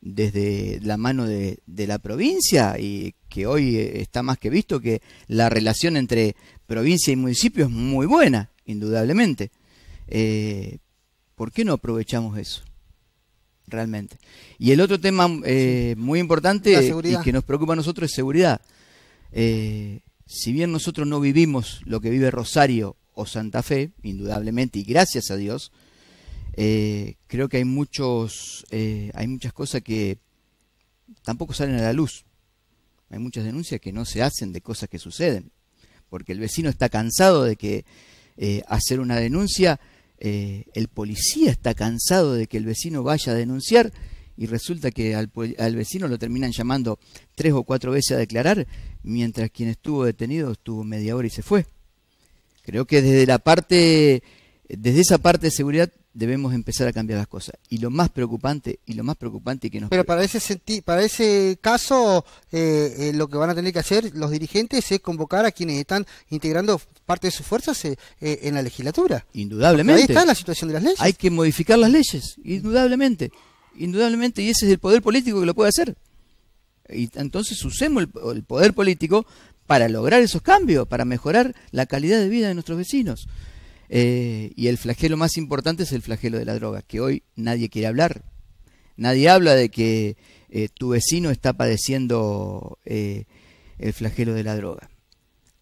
desde la mano de, la provincia y que hoy eh, está más que visto que la relación entre provincia y municipio es muy buena, indudablemente. Eh, ¿Por qué no aprovechamos eso? Realmente. Y el otro tema eh, muy importante y que nos preocupa a nosotros es seguridad. Eh, si bien nosotros no vivimos lo que vive Rosario o Santa Fe, indudablemente, y gracias a Dios, eh, creo que hay muchos, eh, hay muchas cosas que tampoco salen a la luz. Hay muchas denuncias que no se hacen de cosas que suceden, porque el vecino está cansado de que eh, hacer una denuncia, el policía está cansado de que el vecino vaya a denunciar y resulta que al, al vecino lo terminan llamando tres o cuatro veces a declarar, mientras quien estuvo detenido estuvo media hora y se fue. Creo que desde la parte, desde esa parte de seguridad debemos empezar a cambiar las cosas. Y lo más preocupante, y lo más preocupante que nos... Pero para ese, para ese caso, eh, eh, lo que van a tener que hacer los dirigentes es convocar a quienes están integrando parte de sus fuerzas eh, en la legislatura. Indudablemente. ahí está la situación de las leyes. Hay que modificar las leyes, indudablemente. Indudablemente, y ese es el poder político que lo puede hacer. Y entonces usemos el poder político para lograr esos cambios, para mejorar la calidad de vida de nuestros vecinos. Eh, y el flagelo más importante es el flagelo de la droga, que hoy nadie quiere hablar. Nadie habla de que eh, tu vecino está padeciendo eh, el flagelo de la droga.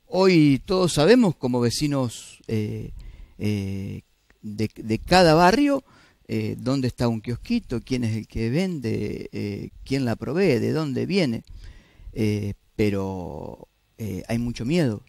Hoy todos sabemos como vecinos de, de, cada barrio dónde está un kiosquito, quién es el que vende, quién la provee, de dónde viene. pero hay mucho miedo,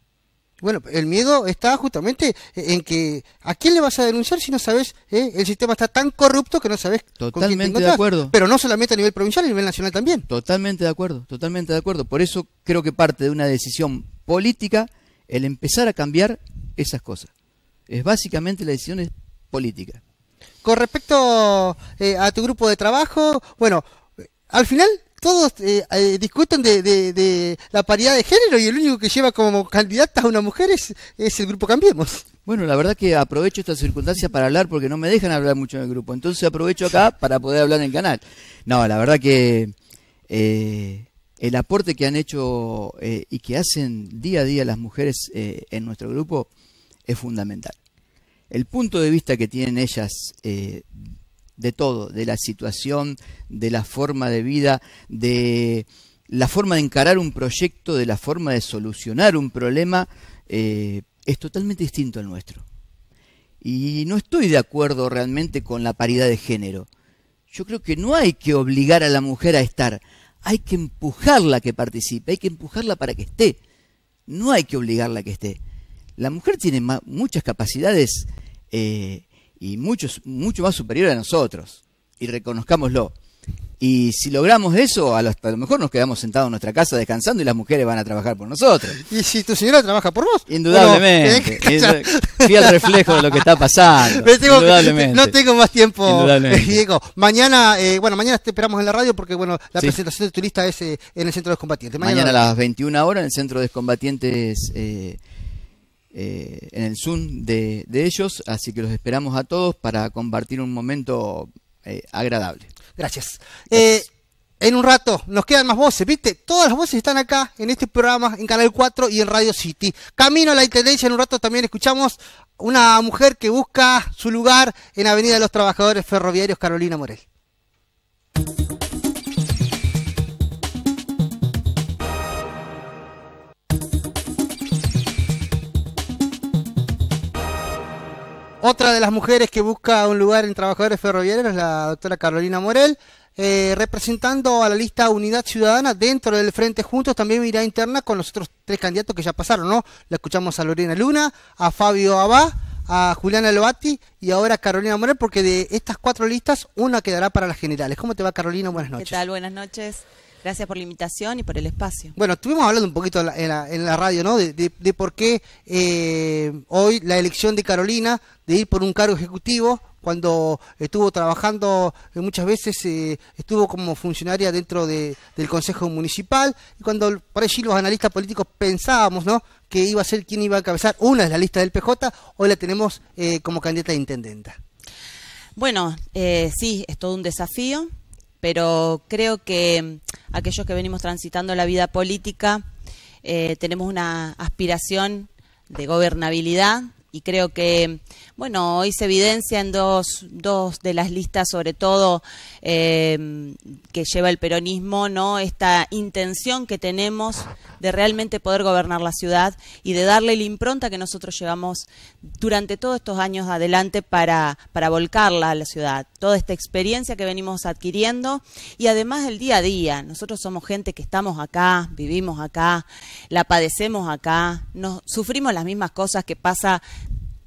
bueno, el miedo está justamente en que a quién le vas a denunciar si no sabes, eh, el sistema está tan corrupto que no sabes. Totalmente de acuerdo. Pero no solamente a nivel provincial, a nivel nacional también. Totalmente de acuerdo, totalmente de acuerdo. Por eso creo que parte de una decisión política el empezar a cambiar esas cosas. Es básicamente la decisión política. Con respecto eh, a tu grupo de trabajo, bueno, al final todos eh, eh, discuten de, la paridad de género y el único que lleva como candidata a una mujer es, es el grupo Cambiemos. Bueno, la verdad que aprovecho esta circunstancia para hablar porque no me dejan hablar mucho en el grupo. Entonces aprovecho acá para poder hablar en el canal. No, la verdad que eh, el aporte que han hecho y que hacen día a día las mujeres en nuestro grupo es fundamental. El punto de vista que tienen ellas de todo, de la situación, de la forma de vida, de la forma de encarar un proyecto, de la forma de solucionar un problema, eh, es totalmente distinto al nuestro. Y no estoy de acuerdo realmente con la paridad de género. Yo creo que no hay que obligar a la mujer a estar, hay que empujarla a que participe, hay que empujarla para que esté. No hay que obligarla a que esté. La mujer tiene muchas capacidades eh, y mucho, mucho más superior a nosotros. Y reconozcámoslo. Y si logramos eso, a lo, mejor nos quedamos sentados en nuestra casa descansando y las mujeres van a trabajar por nosotros. ¿Y si tu señora trabaja por vos? Indudablemente. reflejo de lo que está pasando. Indudablemente. No tengo más tiempo, Diego. Mañana, eh, bueno, mañana te esperamos en la radio porque, bueno, la presentación de turista es eh, en el Centro de Combatientes. Mañana, a las 21 horas en el Centro de Combatientes. Eh, eh, en el Zoom de, ellos, así que los esperamos a todos para compartir un momento eh, agradable. Gracias. Eh, en un rato nos quedan más voces, ¿viste? Todas las voces están acá en este programa, en Canal 4 y en Radio City. Camino a la Intendencia, en un rato también escuchamos una mujer que busca su lugar en Avenida de los Trabajadores Ferroviarios, Carolina Morel. Otra de las mujeres que busca un lugar en trabajadores ferroviarios es la doctora Carolina Morel, eh, representando a la lista Unidad Ciudadana dentro del Frente Juntos, también irá interna con los otros tres candidatos que ya pasaron, ¿no? La escuchamos a Lorena Luna, a Fabio Abá, a Juliana Albati y ahora a Carolina Morel, porque de estas cuatro listas, una quedará para las generales. ¿Cómo te va, Carolina? Buenas noches. ¿Qué tal? Buenas noches. Gracias por la invitación y por el espacio. Bueno, estuvimos hablando un poquito en la, radio, ¿no? De, por qué eh, hoy la elección de Carolina de ir por un cargo ejecutivo cuando estuvo trabajando eh, muchas veces eh, estuvo como funcionaria dentro del consejo municipal y cuando por allí los analistas políticos pensábamos no que iba a ser quien iba a encabezar una de la lista del PJ hoy la tenemos como candidata a intendenta bueno sí es todo un desafío pero creo que mm, aquellos que venimos transitando la vida política eh, tenemos una aspiración de gobernabilidad y creo que, bueno, hoy se en dos, dos de las listas, sobre todo em, que lleva el peronismo, ¿no? Esta intención que tenemos de realmente poder gobernar la ciudad y de darle la impronta que nosotros llevamos durante todos estos años adelante para, para volcarla a la ciudad. Toda esta experiencia que venimos adquiriendo y además el día a día. Nosotros somos gente que estamos acá, vivimos acá, la padecemos acá, nos, sufrimos las mismas cosas que pasa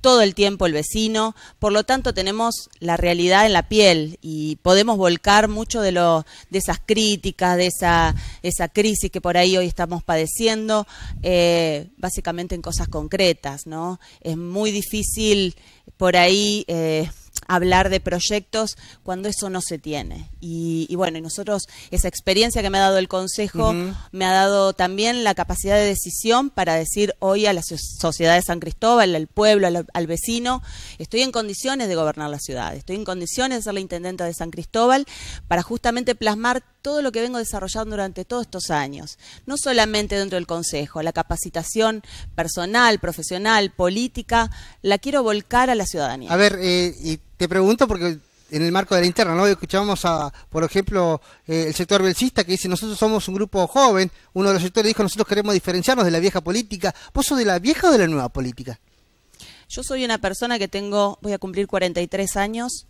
todo el tiempo el vecino, por lo tanto tenemos la realidad en la piel y podemos volcar mucho de, lo, de esas críticas, de esa, esa crisis que por ahí hoy estamos padeciendo, eh, básicamente en cosas concretas, ¿no? Es muy difícil por ahí... Eh, hablar de proyectos cuando eso no se tiene. Y, bueno, y nosotros, esa experiencia que me ha dado el Consejo, me ha dado también la capacidad de decisión para decir hoy a la sociedad de San Cristóbal, al pueblo, al, vecino, estoy en condiciones de gobernar la ciudad, estoy en condiciones de ser la intendenta de San Cristóbal para justamente plasmar todo lo que vengo desarrollando durante todos estos años, no solamente dentro del Consejo, la capacitación personal, profesional, política, la quiero volcar a la ciudadanía. A ver, eh, y te pregunto porque en el marco de la interna, ¿no? Escuchábamos a, por ejemplo, eh, el sector belcista que dice, nosotros somos un grupo joven, uno de los sectores dijo, nosotros queremos diferenciarnos de la vieja política. ¿Vos sos de la vieja o de la nueva política? Yo soy una persona que tengo, voy a cumplir 43 años,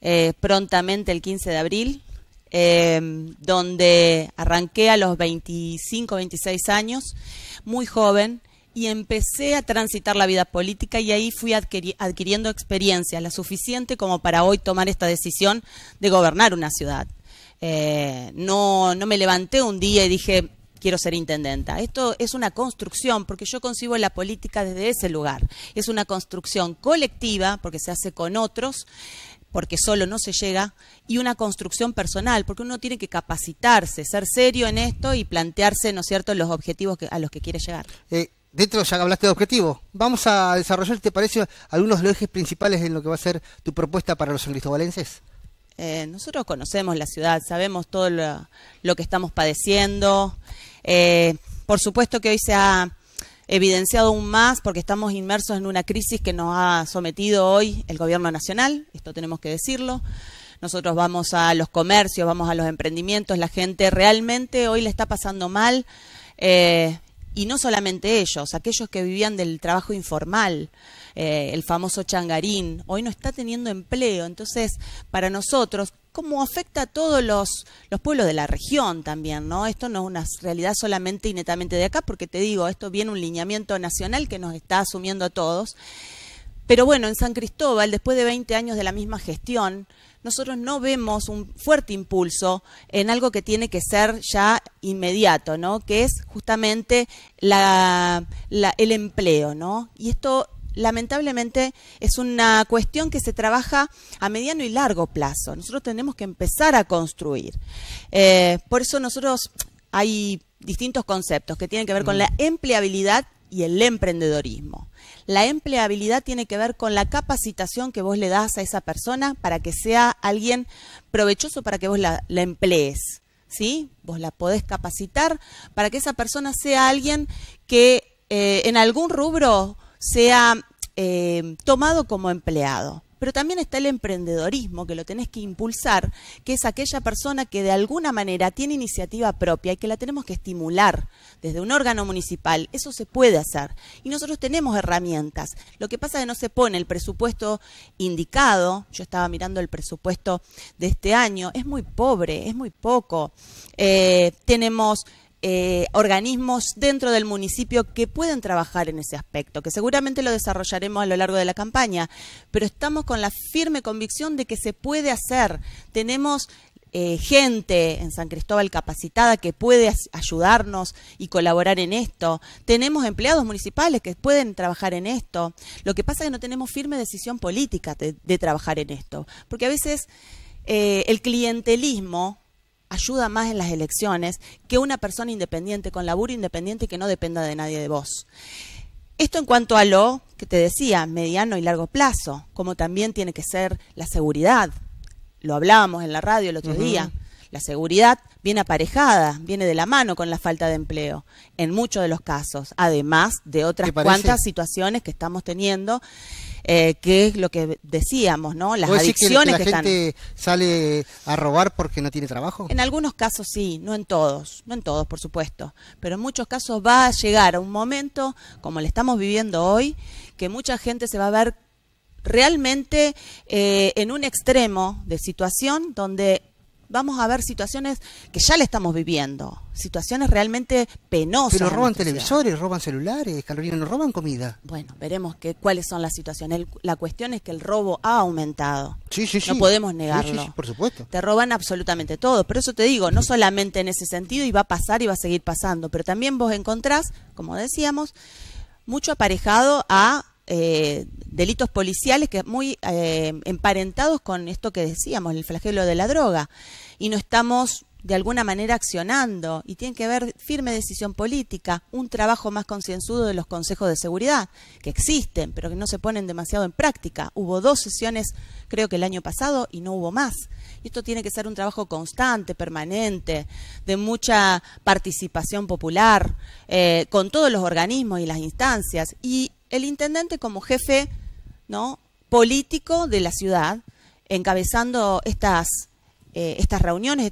eh, prontamente el 15 de abril, eh, donde arranqué a los 25, 26 años, muy joven, y empecé a transitar la vida política y ahí fui adquiriendo experiencia, la suficiente como para hoy tomar esta decisión de gobernar una ciudad. Eh, no, no me levanté un día y dije, quiero ser intendenta. Esto es una construcción, porque yo concibo la política desde ese lugar. Es una construcción colectiva, porque se hace con otros, porque solo no se llega, y una construcción personal, porque uno tiene que capacitarse, ser serio en esto y plantearse, ¿no es cierto?, los objetivos a los que quiere llegar. Eh, dentro ya hablaste de objetivo. Vamos a desarrollar, ¿te parece, algunos de los ejes principales en lo que va a ser tu propuesta para los san eh, nosotros conocemos la ciudad, sabemos todo lo, que estamos padeciendo. Eh, por supuesto que hoy se ha evidenciado aún más porque estamos inmersos en una crisis que nos ha sometido hoy el gobierno nacional, esto tenemos que decirlo. Nosotros vamos a los comercios, vamos a los emprendimientos, la gente realmente hoy le está pasando mal. Eh, y no solamente ellos, aquellos que vivían del trabajo informal, eh, el famoso changarín, hoy no está teniendo empleo. Entonces, para nosotros, ¿cómo afecta a todos los, pueblos de la región también? ¿no? Esto no es una realidad solamente y netamente de acá, porque te digo, esto viene un lineamiento nacional que nos está asumiendo a todos. Pero bueno, en San Cristóbal, después de 20 años de la misma gestión, nosotros no vemos un fuerte impulso en algo que tiene que ser ya inmediato, ¿no? Que es justamente el empleo, ¿no? Y esto lamentablemente es una cuestión que se trabaja a mediano y largo plazo. Nosotros tenemos que empezar a construir. Eh, por eso nosotros hay distintos conceptos que tienen que ver con mm. la empleabilidad y el emprendedorismo. La empleabilidad tiene que ver con la capacitación que vos le das a esa persona para que sea alguien provechoso para que vos la, emplees. ¿Sí? Vos la podés capacitar para que esa persona sea alguien que eh, en algún rubro sea eh, tomado como empleado pero también está el emprendedorismo, que lo tenés que impulsar, que es aquella persona que de alguna manera tiene iniciativa propia y que la tenemos que estimular desde un órgano municipal. Eso se puede hacer. Y nosotros tenemos herramientas. Lo que pasa es que no se pone el presupuesto indicado. Yo estaba mirando el presupuesto de este año. Es muy pobre, es muy poco. Eh, tenemos eh, organismos dentro del municipio que pueden trabajar en ese aspecto, que seguramente lo desarrollaremos a lo largo de la campaña, pero estamos con la firme convicción de que se puede hacer. Tenemos eh, gente en San Cristóbal capacitada que puede ayudarnos y colaborar en esto. Tenemos empleados municipales que pueden trabajar en esto. Lo que pasa es que no tenemos firme decisión política de, trabajar en esto, porque a veces eh, el clientelismo ayuda más en las elecciones que una persona independiente, con laburo independiente que no dependa de nadie de vos. Esto en cuanto a lo que te decía, mediano y largo plazo, como también tiene que ser la seguridad. Lo hablábamos en la radio el otro día. La seguridad viene aparejada, viene de la mano con la falta de empleo, en muchos de los casos, además de otras cuantas situaciones que estamos teniendo eh, que es lo que decíamos, ¿no? Las adicciones que, que, la gente sale a robar porque no tiene trabajo? En algunos casos sí, no en todos, no en todos, por supuesto, pero en muchos casos va a llegar a un momento, como le estamos viviendo hoy, que mucha gente se va a ver realmente eh, en un extremo de situación donde vamos a ver situaciones que ya le estamos viviendo, situaciones realmente penosas. Pero roban televisores, roban celulares, Carolina, no roban comida. Bueno, veremos que, cuáles son las situaciones. la cuestión es que el robo ha aumentado. Sí, sí, sí. No podemos negarlo. Sí, sí, por supuesto. Te roban absolutamente todo. Por eso te digo, no solamente en ese sentido, y va a pasar y va a seguir pasando, pero también vos encontrás, como decíamos, mucho aparejado a eh, delitos policiales que muy eh, emparentados con esto que decíamos, el flagelo de la droga. Y no estamos de alguna manera accionando y tiene que haber firme decisión política, un trabajo más concienzudo de los consejos de seguridad, que existen, pero que no se ponen demasiado en práctica. Hubo dos sesiones, creo que el año pasado, y no hubo más. esto tiene que ser un trabajo constante, permanente, de mucha participación popular, eh, con todos los organismos y las instancias. Y el intendente como jefe ¿no? político de la ciudad, encabezando estas eh, estas reuniones,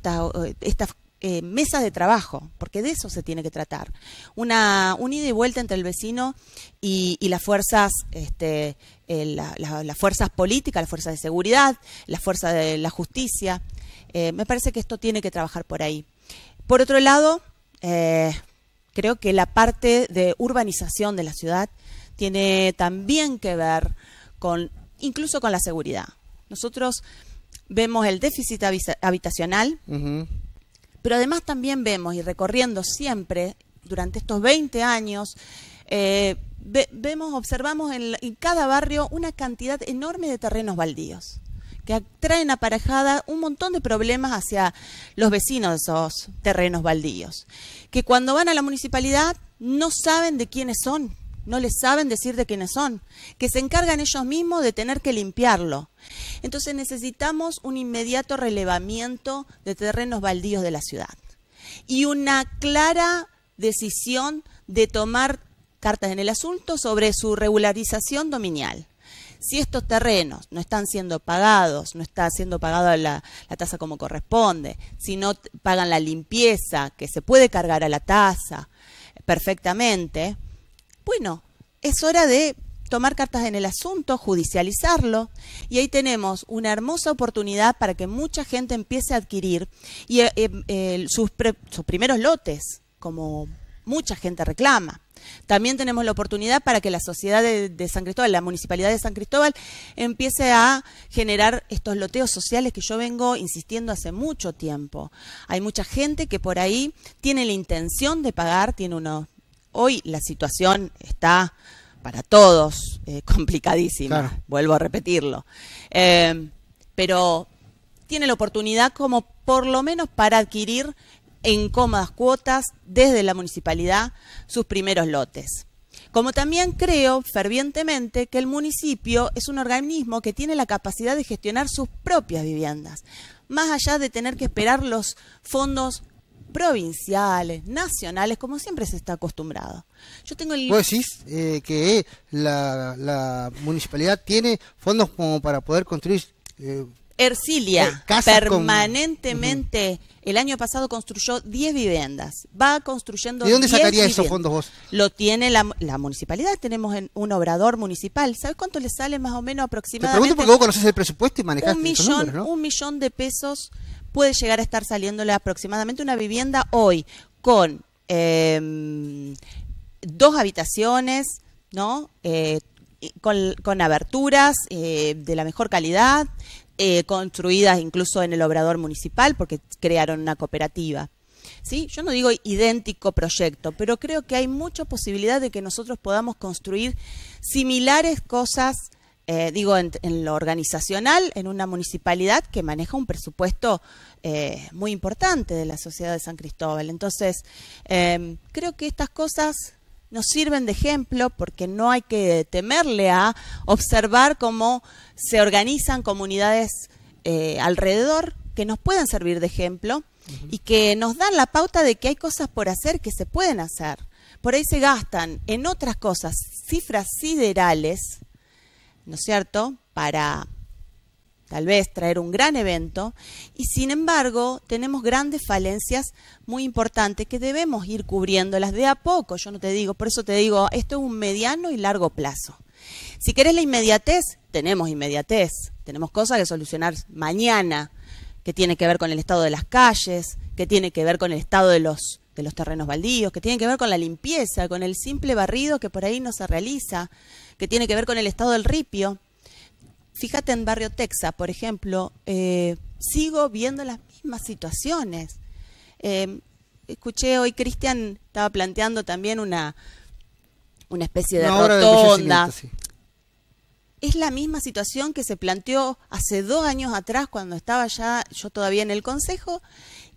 estas, eh, mesas de trabajo, porque de eso se tiene que tratar. Una, unida ida y vuelta entre el vecino y, las fuerzas, este, eh, las fuerzas políticas, las fuerzas de seguridad, las fuerzas de la justicia. me parece que esto tiene que trabajar por ahí. Por otro lado, creo que la parte de urbanización de la ciudad tiene también que ver con, incluso con la seguridad. Nosotros vemos el déficit habitacional, pero además también vemos, y recorriendo siempre durante estos 20 años, eh, vemos, observamos en, en, cada barrio una cantidad enorme de terrenos baldíos que traen aparejada un montón de problemas hacia los vecinos de esos terrenos baldíos, que cuando van a la municipalidad no saben de quiénes son, no les saben decir de quiénes son, que se encargan ellos mismos de tener que limpiarlo. Entonces necesitamos un inmediato relevamiento de terrenos baldíos de la ciudad y una clara decisión de tomar cartas en el asunto sobre su regularización dominial. Si estos terrenos no están siendo pagados, no está siendo pagada la, la tasa como corresponde, si no pagan la limpieza, que se puede cargar a la tasa perfectamente, bueno, es hora de tomar cartas en el asunto, judicializarlo, y ahí tenemos una hermosa oportunidad para que mucha gente empiece a adquirir eh, eh, sus, primeros lotes, como mucha gente reclama. También tenemos la oportunidad para que la sociedad de, de, San Cristóbal, la municipalidad de San Cristóbal, empiece a generar estos loteos sociales que yo vengo insistiendo hace mucho tiempo. Hay mucha gente que por ahí tiene la intención de pagar, tiene unos hoy la situación está para todos eh, complicadísima, vuelvo a repetirlo. Eh, pero tiene la oportunidad como por lo menos para adquirir en cómodas cuotas desde la municipalidad sus primeros lotes. Como también creo fervientemente que el municipio es un organismo que tiene la capacidad de gestionar sus propias viviendas, más allá de tener que esperar los fondos provinciales, nacionales, como siempre se está acostumbrado. Yo tengo el... ¿Vos decís eh, que la, municipalidad tiene fondos como para poder construir... Eh, Ercilia, eh, permanentemente, el año pasado construyó 10 viviendas, va construyendo... ¿De dónde sacaría esos fondos vos? Lo tiene la, municipalidad, tenemos un obrador municipal, ¿sabes cuánto le sale más o menos aproximadamente? Te pregunto porque vos el presupuesto y manejaste un millón, Un millón de pesos puede llegar a estar saliéndole aproximadamente una vivienda hoy con em, dos habitaciones, ¿no? Eh, con, aberturas eh, de la mejor calidad, eh, construidas incluso en el obrador municipal, porque crearon una cooperativa. ¿Sí? Yo no digo idéntico proyecto, pero creo que hay mucha posibilidad de que nosotros podamos construir similares cosas eh, digo, en, lo organizacional, en una municipalidad que maneja un presupuesto eh, muy importante de la sociedad de San Cristóbal. Entonces, em, creo que estas cosas nos sirven de ejemplo porque no hay que temerle a observar cómo se organizan comunidades eh, alrededor que nos pueden servir de ejemplo y que nos dan la pauta de que hay cosas por hacer que se pueden hacer. Por ahí se gastan en otras cosas cifras siderales ¿no es cierto?, para tal vez traer un gran evento, y sin embargo tenemos grandes falencias muy importantes que debemos ir cubriéndolas de a poco, yo no te digo, por eso te digo, esto es un mediano y largo plazo. Si querés la inmediatez, tenemos inmediatez, tenemos cosas que solucionar mañana, que tiene que ver con el estado de las calles, que tiene que ver con el estado de los de los terrenos baldíos, que tiene que ver con la limpieza, con el simple barrido que por ahí no se realiza, que tiene que ver con el estado del ripio. Fíjate en Barrio Texas, por ejemplo, eh, sigo viendo las mismas situaciones. Eh, escuché hoy Cristian estaba planteando también una, una especie de rotonda. Es la misma situación que se planteó hace dos años atrás cuando estaba ya yo todavía en el consejo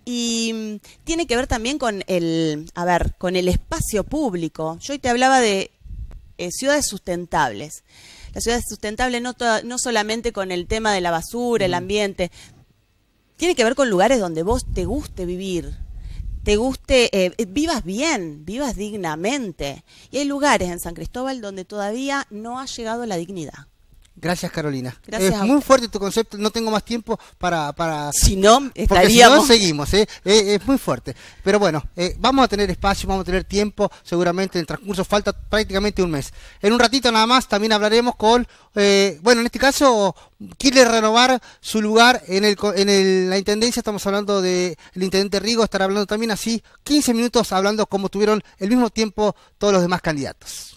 y tiene que ver también con el, a ver, con el espacio público. Yo hoy te hablaba de eh, ciudades sustentables. Las ciudades sustentables no, no solamente con el tema de la basura, el mm. ambiente, tiene que ver con lugares donde vos te guste vivir, te guste, eh, vivas bien, vivas dignamente. Y hay lugares en San Cristóbal donde todavía no ha llegado la dignidad. Gracias Carolina. es muy fuerte tu concepto, no tengo más tiempo para... para si no, estaríamos... si no, seguimos, ¿eh? es, muy fuerte. Pero bueno, eh, vamos a tener espacio, vamos a tener tiempo, seguramente en el transcurso falta prácticamente un mes. En un ratito nada más también hablaremos con, eh, bueno, en este caso, quiere renovar su lugar en, el, en la Intendencia, estamos hablando del Intendente Rigo, estará hablando también así, 15 minutos hablando como tuvieron el mismo tiempo todos los demás candidatos.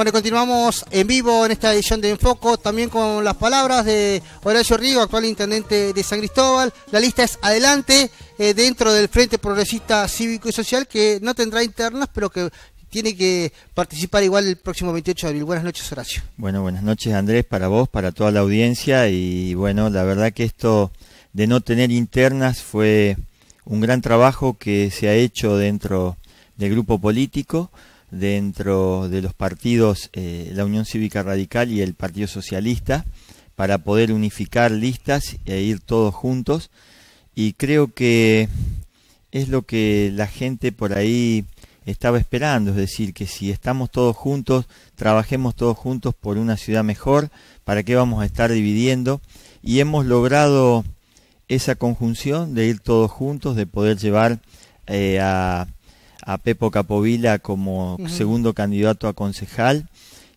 Bueno, continuamos en vivo en esta edición de Enfoco, también con las palabras de Horacio Río, actual intendente de San Cristóbal. La lista es adelante eh, dentro del Frente Progresista Cívico y Social, que no tendrá internas, pero que tiene que participar igual el próximo 28 de abril. Buenas noches, Horacio. Bueno, buenas noches, Andrés, para vos, para toda la audiencia. Y bueno, la verdad que esto de no tener internas fue un gran trabajo que se ha hecho dentro del grupo político dentro de los partidos eh, la Unión Cívica Radical y el Partido Socialista para poder unificar listas e ir todos juntos. Y creo que es lo que la gente por ahí estaba esperando, es decir, que si estamos todos juntos, trabajemos todos juntos por una ciudad mejor, ¿para qué vamos a estar dividiendo? Y hemos logrado esa conjunción de ir todos juntos, de poder llevar eh, a a Pepo Capovila como segundo candidato a concejal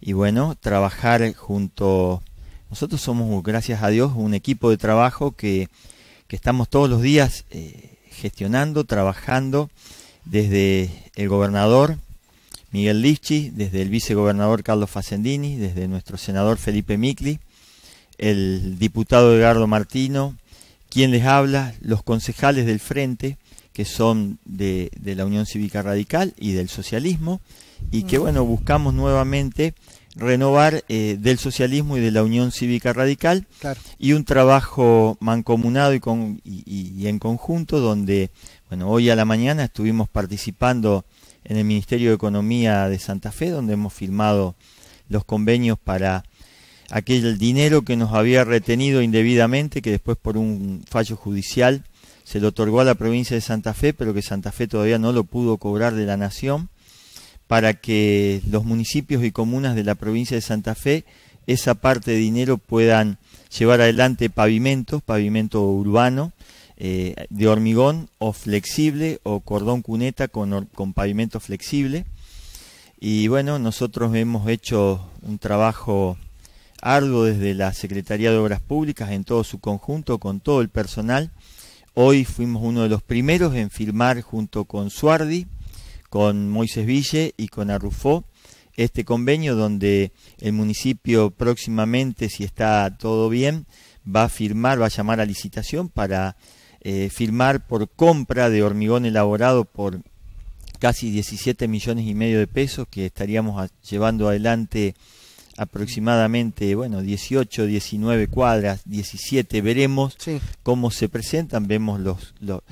y bueno, trabajar junto. Nosotros somos, gracias a Dios, un equipo de trabajo que, estamos todos los días eh, gestionando, trabajando desde el gobernador Miguel Lichi, desde el vicegobernador Carlos Facendini, desde nuestro senador Felipe Micli, el diputado Edgardo Martino, quien les habla, los concejales del frente, que son de, la Unión Cívica Radical y del socialismo, y que bueno, buscamos nuevamente renovar eh, del socialismo y de la Unión Cívica Radical y un trabajo mancomunado y, con, y, en conjunto donde, bueno, hoy a la mañana estuvimos participando en el Ministerio de Economía de Santa Fe, donde hemos firmado los convenios para aquel dinero que nos había retenido indebidamente, que después por un fallo judicial se le otorgó a la provincia de Santa Fe, pero que Santa Fe todavía no lo pudo cobrar de la nación, para que los municipios y comunas de la provincia de Santa Fe esa parte de dinero puedan llevar adelante pavimentos, pavimento urbano, eh, de hormigón o flexible o cordón cuneta con, con pavimento flexible. Y bueno, nosotros hemos hecho un trabajo arduo desde la Secretaría de Obras Públicas en todo su conjunto, con todo el personal. Hoy fuimos uno de los primeros en firmar junto con Suardi, con Moisés Ville y con Arrufó este convenio donde el municipio próximamente, si está todo bien, va a firmar, va a llamar a licitación para eh, firmar por compra de hormigón elaborado por casi 17 millones y medio de pesos que estaríamos llevando adelante aproximadamente, bueno, 18, 19 cuadras, 17, veremos cómo se presentan, vemos los, lo,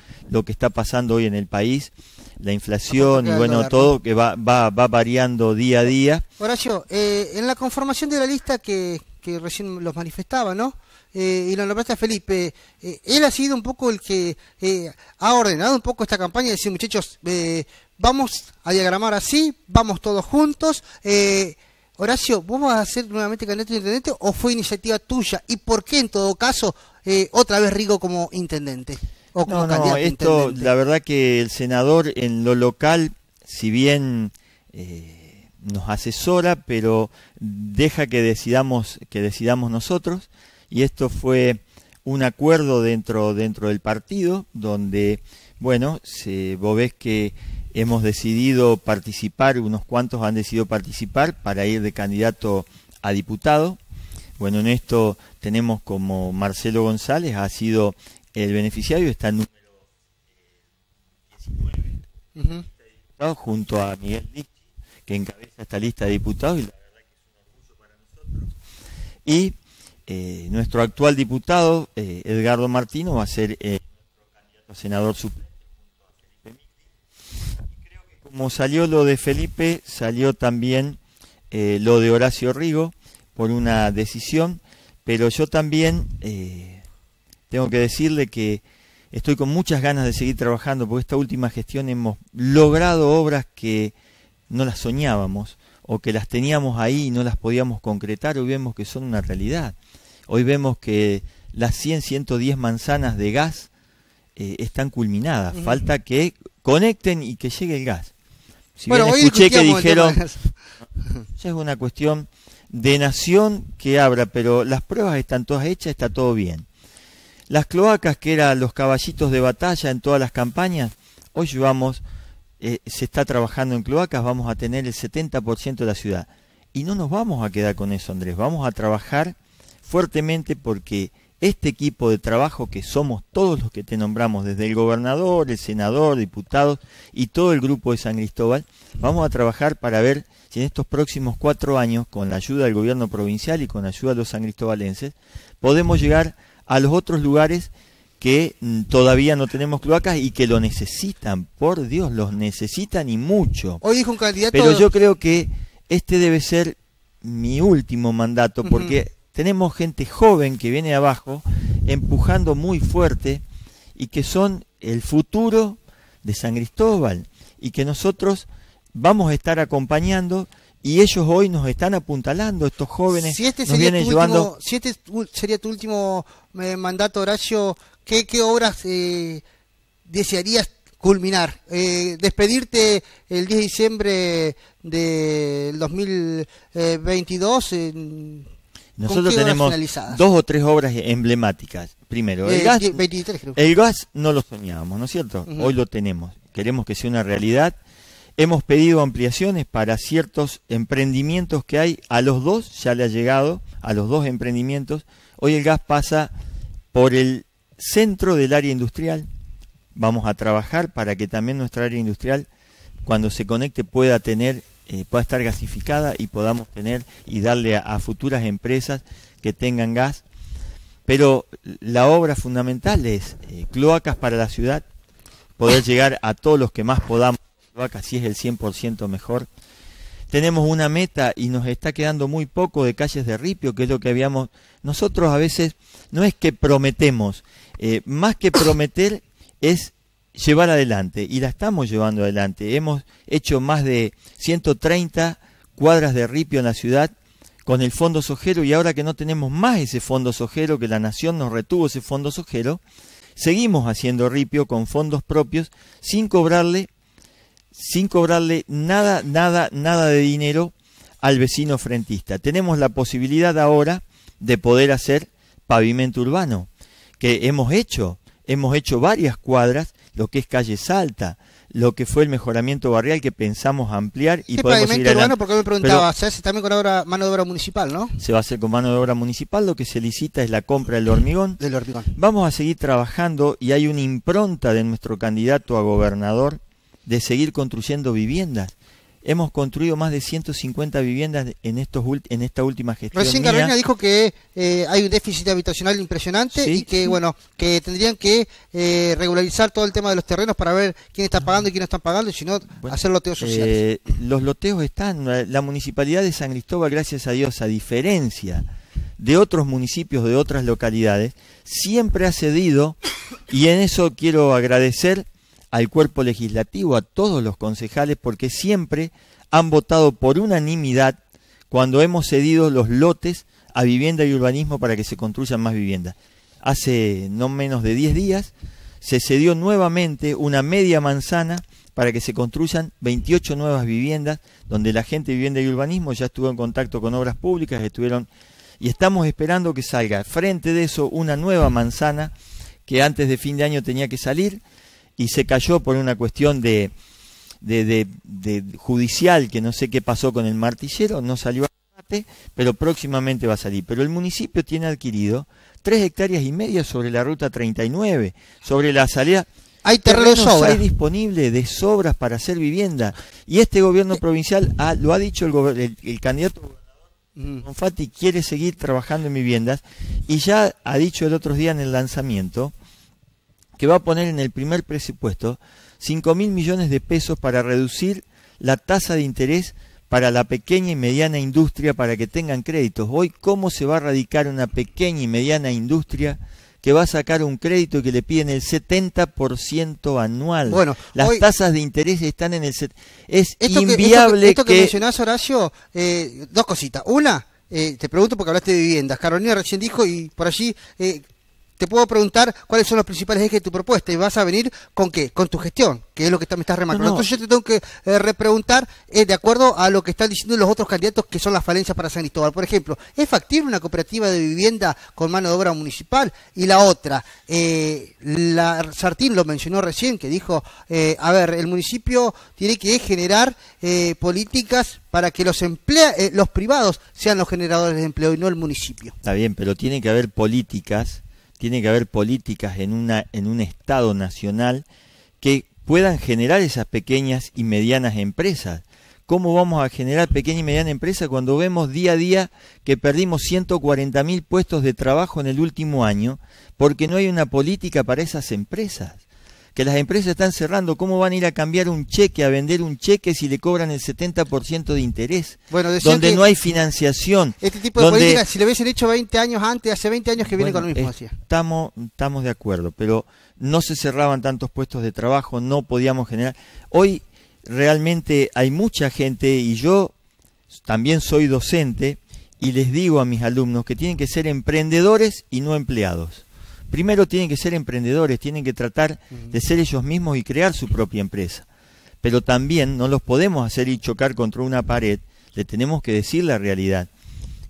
que está pasando hoy en el país, la inflación y bueno, todo que va, va, va variando día a día. Horacio, eh, en la conformación de la lista que, que recién los manifestaba, ¿no? Eh, y lo nombraste a Felipe, eh, él ha sido un poco el que eh, ha ordenado un poco esta campaña decir, muchachos, vamos a diagramar así, vamos todos juntos, eh, Horacio, ¿vos vas a ser nuevamente candidato a intendente o fue iniciativa tuya? ¿Y por qué en todo caso eh, otra vez Rigo como intendente? no, esto, la verdad que el senador en lo local, si bien eh, nos asesora, pero deja que decidamos, que decidamos nosotros, y esto fue un acuerdo dentro, dentro del partido, donde, bueno, se, vos ves que hemos decidido participar, unos cuantos han decidido participar para ir de candidato a diputado. Bueno, en esto tenemos como Marcelo González, ha sido el beneficiario, está en número 19, eh, diputados, junto a Miguel Lichi, que encabeza esta lista de diputados y la verdad que es un orgullo para nosotros. Y eh, nuestro actual diputado, eh, Edgardo Martino, va a ser nuestro candidato a senador suplente como salió lo de Felipe, salió también eh, lo de Horacio Rigo por una decisión, pero yo también eh, tengo que decirle que estoy con muchas ganas de seguir trabajando, porque esta última gestión hemos logrado obras que no las soñábamos o que las teníamos ahí y no las podíamos concretar, hoy vemos que son una realidad. Hoy vemos que las 100, 110 manzanas de gas eh, están culminadas, falta que conecten y que llegue el gas escuché que dijeron, ya es una cuestión de nación que abra, pero las pruebas están todas hechas, está todo bien. Las cloacas, que eran los caballitos de batalla en todas las campañas, hoy llevamos, eh, se está trabajando en cloacas, vamos a tener el 70% de la ciudad. Y no nos vamos a quedar con eso, Andrés, vamos a trabajar fuertemente porque este equipo de trabajo que somos todos los que te nombramos, desde el gobernador, el senador, diputados y todo el grupo de San Cristóbal, vamos a trabajar para ver si en estos próximos cuatro años, con la ayuda del gobierno provincial y con la ayuda de los san cristobalenses, podemos llegar a los otros lugares que mm, todavía no tenemos cloacas y que lo necesitan, por Dios, los necesitan y mucho. Hoy dijo un candidato... Pero yo creo que este debe ser mi último mandato, porque tenemos gente joven que viene abajo, empujando muy fuerte, y que son el futuro de San Cristóbal, y que nosotros vamos a estar acompañando y ellos hoy nos están apuntalando, estos jóvenes si este vienen llevando... si este sería tu último eh, mandato, Horacio, ¿qué, qué obras eh, desearías culminar? Eh, despedirte el 10 de diciembre del 2022 nosotros tenemos dos o tres obras emblemáticas. Primero, el, eh, gas, el gas no lo soñábamos, ¿no es cierto? Hoy lo tenemos. Queremos que sea una realidad. Hemos pedido ampliaciones para ciertos emprendimientos que hay. A los dos ya le ha llegado, a los dos emprendimientos. Hoy el gas pasa por el centro del área industrial. Vamos a trabajar para que también nuestra área industrial, cuando se conecte, pueda tener eh, pueda estar gasificada y podamos tener y darle a, futuras empresas que tengan gas. Pero la obra fundamental es eh, cloacas para la ciudad, poder llegar a todos los que más podamos, cloacas si es el 100% mejor. Tenemos una meta y nos está quedando muy poco de calles de ripio, que es lo que habíamos... Nosotros a veces no es que prometemos, eh, más que prometer es llevar adelante y la estamos llevando adelante. Hemos hecho más de 130 cuadras de ripio en la ciudad con el fondo sojero y ahora que no tenemos más ese fondo sojero, que la nación nos retuvo ese fondo sojero, seguimos haciendo ripio con fondos propios sin cobrarle sin cobrarle nada nada nada de dinero al vecino frentista. Tenemos la posibilidad ahora de poder hacer pavimento urbano, que hemos hecho, hemos hecho varias cuadras lo que es calle Salta, lo que fue el mejoramiento barrial que pensamos ampliar y podemos ir porque me preguntaba, se hace también con mano de obra municipal, ¿no? Se va a hacer con mano de obra municipal, lo que se licita es la compra del hormigón. Del hormigón. Vamos a seguir trabajando y hay una impronta de nuestro candidato a gobernador de seguir construyendo viviendas. Hemos construido más de 150 viviendas en estos en esta última gestión. Recién dijo que eh, hay un déficit habitacional impresionante y que bueno que tendrían que eh, regularizar todo el tema de los terrenos para ver quién está pagando y quién no está pagando, si no, hacer loteos sociales. Eh, los loteos están. La municipalidad de San Cristóbal, gracias a Dios, a diferencia de otros municipios, de otras localidades, siempre ha cedido, y en eso quiero agradecer al cuerpo legislativo, a todos los concejales, porque siempre han votado por unanimidad cuando hemos cedido los lotes a vivienda y urbanismo para que se construyan más viviendas. Hace no menos de 10 días se cedió nuevamente una media manzana para que se construyan 28 nuevas viviendas, donde la gente de vivienda y urbanismo ya estuvo en contacto con obras públicas, estuvieron y estamos esperando que salga frente de eso una nueva manzana que antes de fin de año tenía que salir y se cayó por una cuestión de, de, judicial que no sé qué pasó con el martillero, no salió a parte, pero próximamente va a salir. Pero el municipio tiene adquirido tres hectáreas y media sobre la ruta 39, sobre la salida. Hay terreno Hay disponible de sobras para hacer vivienda. Y este gobierno provincial, ha, lo ha dicho el, candidato gobernador mm. Fati, quiere seguir trabajando en viviendas. Y ya ha dicho el otro día en el lanzamiento que va a poner en el primer presupuesto 5 mil millones de pesos para reducir la tasa de interés para la pequeña y mediana industria para que tengan créditos. Hoy, ¿cómo se va a radicar una pequeña y mediana industria? que va a sacar un crédito que le piden el 70% anual. Bueno, las tasas de interés están en el es inviable que, esto que, mencionás Horacio, eh, dos cositas. Una, eh, te pregunto porque hablaste de viviendas. Carolina recién dijo y por allí eh, te puedo preguntar cuáles son los principales ejes de tu propuesta y vas a venir con qué, con tu gestión, que es lo que está, me estás remarcando. Entonces yo te tengo que eh, repreguntar eh, de acuerdo a lo que están diciendo los otros candidatos que son las falencias para San Cristóbal. Por ejemplo, ¿es factible una cooperativa de vivienda con mano de obra municipal? Y la otra, eh, la Sartín lo mencionó recién, que dijo, a ver, el municipio tiene que generar políticas para que los, emplea los privados sean los generadores de empleo y no el municipio. Está bien, pero tiene que haber políticas tiene que haber políticas en, una, en un Estado nacional que puedan generar esas pequeñas y medianas empresas. ¿Cómo vamos a generar pequeña y mediana empresa cuando vemos día a día que perdimos 140 mil puestos de trabajo en el último año porque no hay una política para esas empresas? que las empresas están cerrando, ¿cómo van a ir a cambiar un cheque, a vender un cheque si le cobran el 70% de interés? Bueno, donde no hay financiación. Este tipo de donde... si lo hubiesen hecho 20 años antes, hace 20 años que viene con lo mismo. estamos, estamos de acuerdo, pero no se cerraban tantos puestos de trabajo, no podíamos generar. Hoy realmente hay mucha gente y yo también soy docente y les digo a mis alumnos que tienen que ser emprendedores y no empleados primero tienen que ser emprendedores, tienen que tratar de ser ellos mismos y crear su propia empresa. Pero también no los podemos hacer y chocar contra una pared, le tenemos que decir la realidad,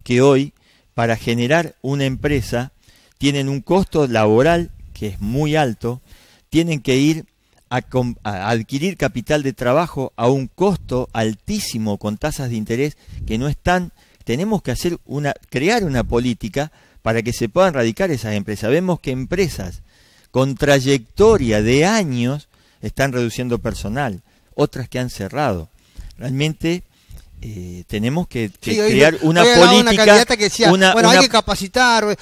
que hoy para generar una empresa tienen un costo laboral que es muy alto, tienen que ir a, adquirir capital de trabajo a un costo altísimo con tasas de interés que no están, tenemos que hacer una crear una política para que se puedan radicar esas empresas. Vemos que empresas con trayectoria de años están reduciendo personal, otras que han cerrado. Realmente eh, tenemos que, crear una política. que bueno, hay que capacitar, eh,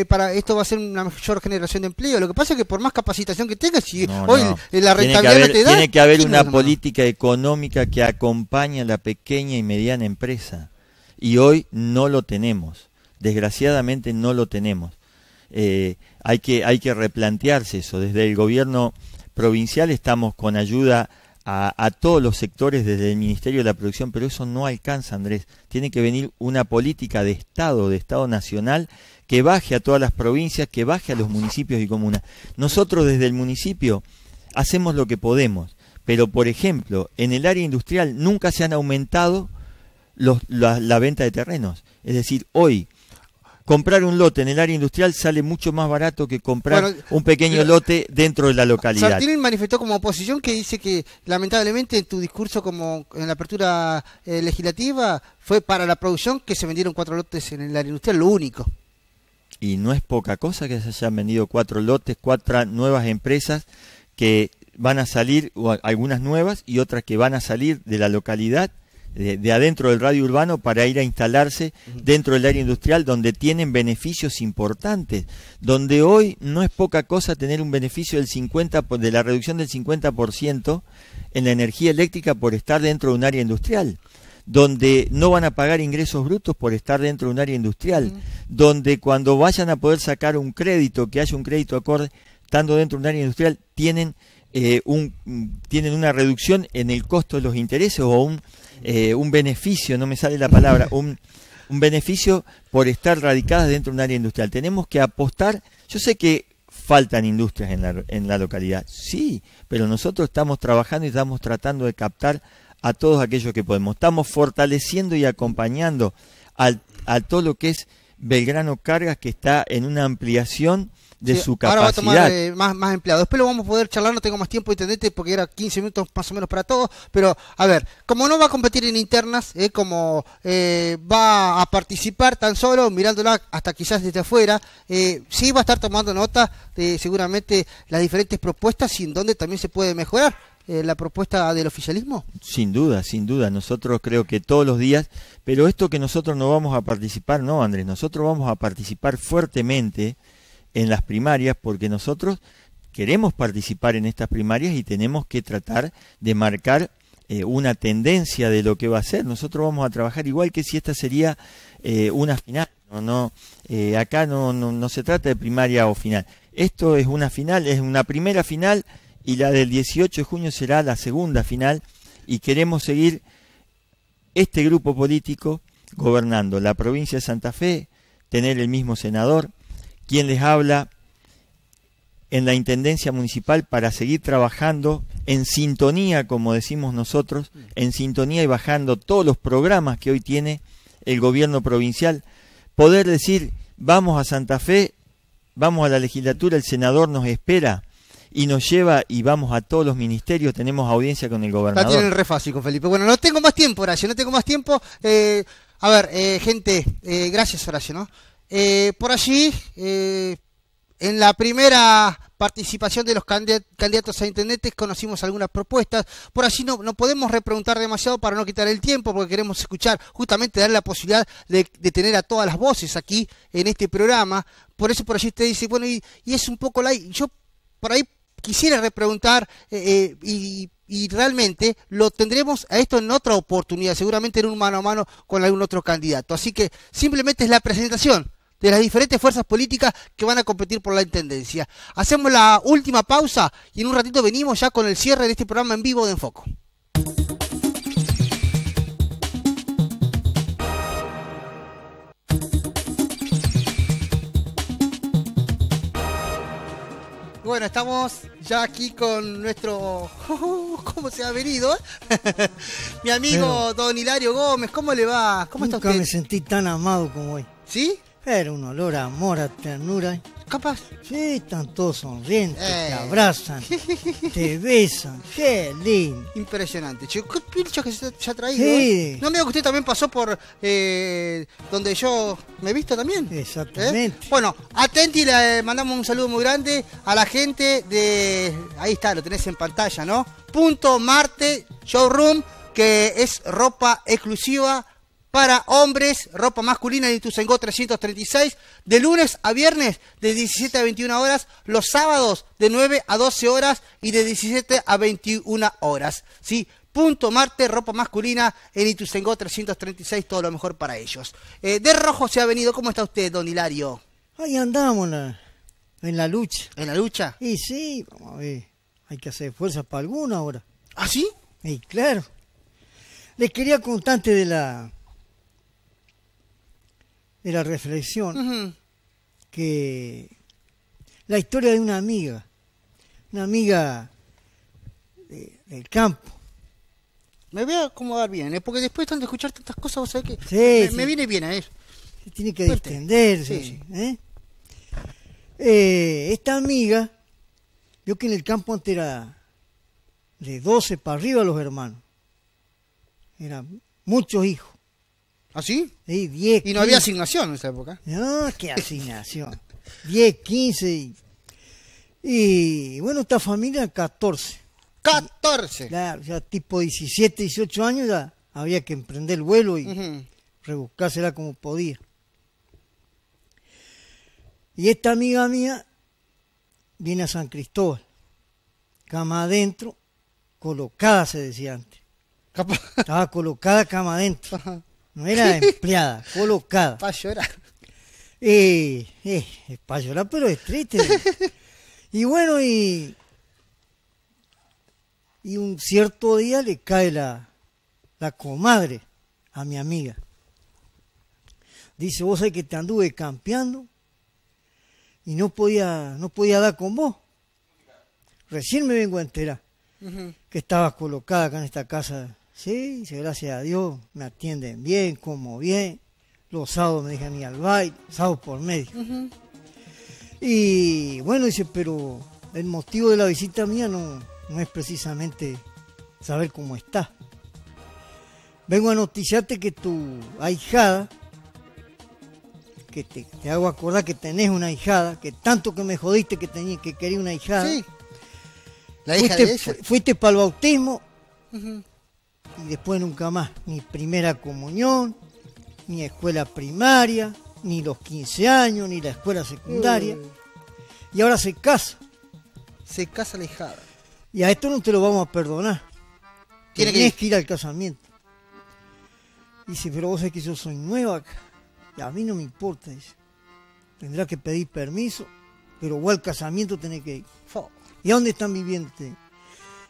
eh, para esto va a ser una mayor generación de empleo. Lo que pasa es que por más capacitación que tengas, si hoy la rentabilidad Tiene que haber una política económica que acompañe a la pequeña y mediana empresa. Y hoy no lo tenemos desgraciadamente no lo tenemos. Eh, hay, que, hay que replantearse eso. Desde el gobierno provincial estamos con ayuda a, todos los sectores desde el Ministerio de la Producción, pero eso no alcanza, Andrés. Tiene que venir una política de Estado, de Estado nacional, que baje a todas las provincias, que baje a los municipios y comunas. Nosotros desde el municipio hacemos lo que podemos, pero por ejemplo, en el área industrial nunca se han aumentado la venta de terrenos. Es decir, hoy comprar un lote en el área industrial sale mucho más barato que comprar un pequeño lote dentro de la localidad. tienen manifestó como oposición que dice que lamentablemente en tu discurso como en la apertura eh, legislativa fue para la producción que se vendieron cuatro lotes en el área industrial, lo único. Y no es poca cosa que se hayan vendido cuatro lotes, cuatro nuevas empresas que van a salir, o algunas nuevas y otras que van a salir de la localidad de, adentro del radio urbano para ir a instalarse dentro del área industrial donde tienen beneficios importantes, donde hoy no es poca cosa tener un beneficio del 50 de la reducción del 50% en la energía eléctrica por estar dentro de un área industrial donde no van a pagar ingresos brutos por estar dentro de un área industrial, donde cuando vayan a poder sacar un crédito, que haya un crédito acorde, estando dentro de un área industrial, tienen, eh, un, tienen una reducción en el costo de los intereses o un, eh, un beneficio, no me sale la palabra, un, beneficio por estar radicadas dentro de un área industrial. Tenemos que apostar, yo sé que faltan industrias en la, en la localidad, sí, pero nosotros estamos trabajando y estamos tratando de captar a todos aquellos que podemos. Estamos fortaleciendo y acompañando al, a todo lo que es Belgrano Cargas, que está en una ampliación de su capacidad. Ahora va a tomar eh, más, más empleados. Después lo vamos a poder charlar, no tengo más tiempo, intendente, porque era 15 minutos más o menos para todos. Pero, a ver, como no va a competir en internas, eh, como eh, va a participar tan solo, mirándola hasta quizás desde afuera, eh, sí va a estar tomando nota de seguramente las diferentes propuestas y en dónde también se puede mejorar. la propuesta del oficialismo? Sin duda, sin duda. Nosotros creo que todos los días, pero esto que nosotros no vamos a participar, no, Andrés, nosotros vamos a participar fuertemente en las primarias porque nosotros queremos participar en estas primarias y tenemos que tratar de marcar eh, una tendencia de lo que va a ser. Nosotros vamos a trabajar igual que si esta sería eh, una final. No, no eh, acá no, no, se trata de primaria o final. Esto es una final, es una primera final y la del 18 de junio será la segunda final y queremos seguir este grupo político gobernando la provincia de Santa Fe, tener el mismo senador, quien les habla en la Intendencia Municipal para seguir trabajando en sintonía, como decimos nosotros, en sintonía y bajando todos los programas que hoy tiene el gobierno provincial. Poder decir, vamos a Santa Fe, vamos a la legislatura, el senador nos espera y nos lleva y vamos a todos los ministerios, tenemos audiencia con el gobernador. La tienen re fácil con Felipe. Bueno, no tengo más tiempo, Horacio, no tengo más tiempo. Eh, a ver, eh, gente, eh, gracias, Horacio, ¿no? Eh, por allí, eh, en la primera participación de los candidatos a intendentes conocimos algunas propuestas. Por allí no, podemos repreguntar demasiado para no quitar el tiempo, porque queremos escuchar, justamente dar la posibilidad de, tener a todas las voces aquí en este programa. Por eso por allí usted dice, bueno, y, es un poco la... Yo por ahí quisiera repreguntar eh, y y realmente lo tendremos a esto en otra oportunidad, seguramente en un mano a mano con algún otro candidato. Así que simplemente es la presentación de las diferentes fuerzas políticas que van a competir por la Intendencia. Hacemos la última pausa y en un ratito venimos ya con el cierre de este programa en vivo de Enfoco. Bueno, estamos ya aquí con nuestro. Oh, ¿Cómo se ha venido? Mi amigo don Hilario Gómez, ¿cómo le va? ¿Cómo nunca está usted? me sentí tan amado como hoy. ¿Sí? Era un olor a amor, a ternura. Capaz. Sí, están todos sonrientes, eh. te abrazan, te besan. Qué lindo. Impresionante, chico. Qué pincho que se, ha traído. Sí. ¿eh? No me digo que usted también pasó por eh, donde yo me he visto también. Exactamente. Bueno, atenti, le mandamos un saludo muy grande a la gente de. Ahí está, lo tenés en pantalla, ¿no? Punto Marte Showroom, que es ropa exclusiva para hombres, ropa masculina en Ituzaingó 336, de lunes a viernes de 17 a 21 horas, los sábados de 9 a 12 horas y de 17 a 21 horas. ¿sí? Punto Marte, ropa masculina en Ituzaingó 336, todo lo mejor para ellos. Eh, de rojo se ha venido, ¿cómo está usted, don Hilario? Ahí andamos, en la lucha. ¿En la lucha? Y sí, vamos a ver. Hay que hacer fuerza para alguna hora. ¿Ah, sí? Y claro. Les quería contarte de la de la reflexión, que la historia de una amiga, una amiga del campo. Me voy a acomodar bien, ¿eh? porque después de escuchar tantas cosas, vos sabés que me, viene bien a él tiene que distenderse. ¿eh? Eh, esta amiga vio que en el campo antes era de 12 para arriba los hermanos. Eran muchos hijos. ¿Ah, sí? Sí, 10. ¿Y no había asignación en esa época? No, qué asignación. 10, 15 y, y bueno, esta familia 14. 14. Claro, ya tipo 17, 18 años ya había que emprender el vuelo y rebuscársela como podía. Y esta amiga mía viene a San Cristóbal, cama adentro, colocada se decía antes. Estaba colocada cama adentro. No era empleada, colocada. Para llorar. llorar, pero es triste. y bueno, y, y un cierto día le cae la, comadre a mi amiga. Dice, vos sabés que te anduve campeando y no podía, no podía dar con vos. Recién me vengo a enterar que estabas colocada acá en esta casa Sí, dice, gracias a Dios, me atienden bien, como bien. Los sábados me dejan ir al baile, sábados por medio. Y bueno, dice, pero el motivo de la visita mía no, no es precisamente saber cómo está. Vengo a noticiarte que tu ahijada, que te, hago acordar que tenés una ahijada, que tanto que me jodiste que tenía que quería una ahijada. Sí. La hija fuiste, de fuiste para el bautismo y después nunca más, ni primera comunión, ni escuela primaria, ni los 15 años, ni la escuela secundaria. Mm. Y ahora se casa. Se casa alejada. Y a esto no te lo vamos a perdonar. Tienes que... ir al casamiento. Dice, pero vos sabés que yo soy nueva acá. Y a mí no me importa, dice. Tendrás que pedir permiso, pero vos al casamiento tenés que ir. ¿Y a dónde están viviendo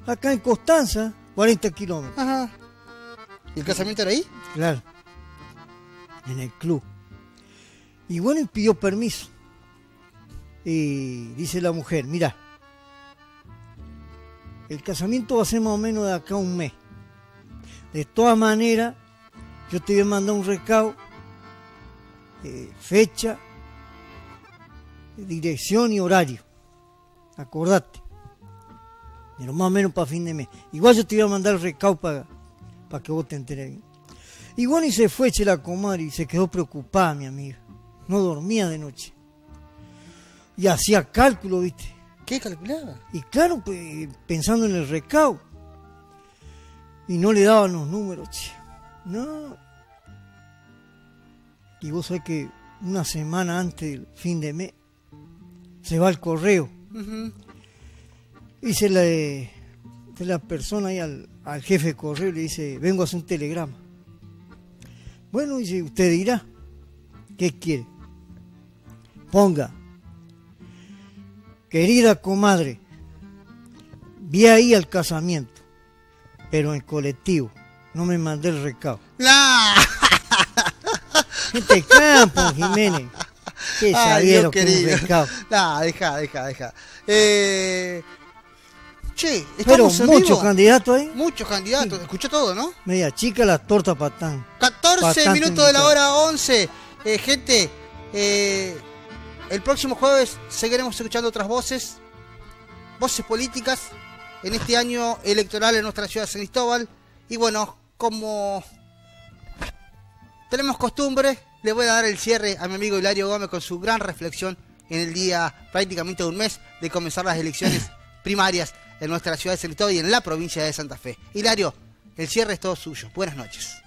Acá en Constanza, 40 kilómetros. ¿Y el casamiento era ahí? Claro. En el club. Y bueno, pidió permiso. Y dice la mujer, mira, el casamiento va a ser más o menos de acá un mes. De todas maneras, yo te voy a mandar un recado, eh, fecha, dirección y horario. Acordate pero más o menos para fin de mes. Igual yo te iba a mandar el recaudo para, que vos te enteres Igual y se fue la comar y se quedó preocupada mi amiga. No dormía de noche. Y hacía cálculo, viste. ¿Qué calculaba? Y claro, pues, pensando en el recaudo Y no le daban los números, che. No. Y vos sabés que una semana antes del fin de mes se va al correo dice la eh, de la persona ahí al, jefe de le dice, vengo a hacer un telegrama. Bueno, dice, usted dirá, ¿qué quiere? Ponga, querida comadre, vi ahí al casamiento, pero en colectivo, no me mandé el recado. ¡La! Gente campo, Jiménez. ¿Qué Ay, que el recado? Nah, deja, deja, deja. Eh Che, Pero muchos candidatos ahí. Muchos candidatos, escuchó todo, ¿no? Media chica la torta patán. 14 minutos de la hora 11. Eh, gente, eh, el próximo jueves seguiremos escuchando otras voces, voces políticas, en este año electoral en nuestra ciudad de San Cristóbal. Y bueno, como tenemos costumbre, le voy a dar el cierre a mi amigo Hilario Gómez con su gran reflexión en el día prácticamente de un mes de comenzar las elecciones primarias en nuestra ciudad de Cerrito y en la provincia de Santa Fe. Hilario, el cierre es todo suyo. Buenas noches.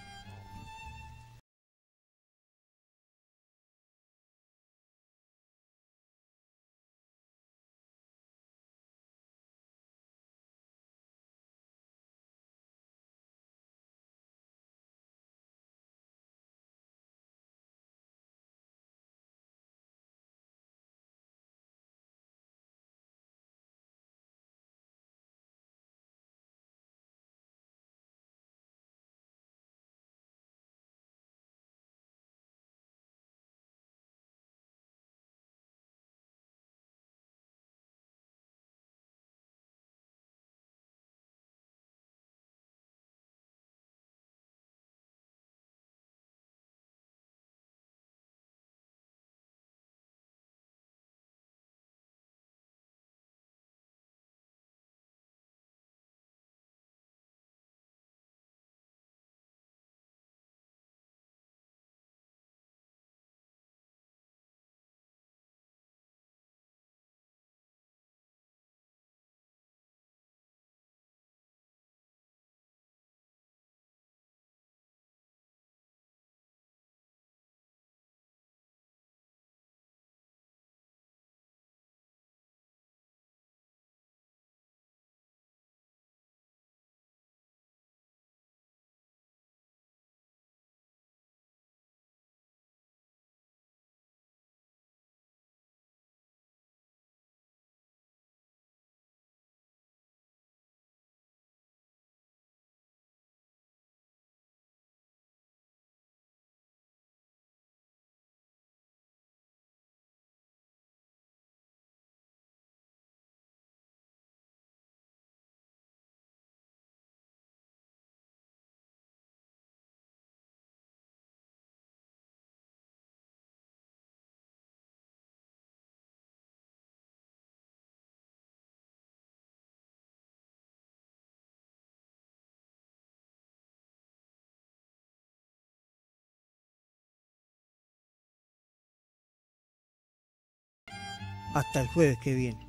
Hasta el jueves que viene.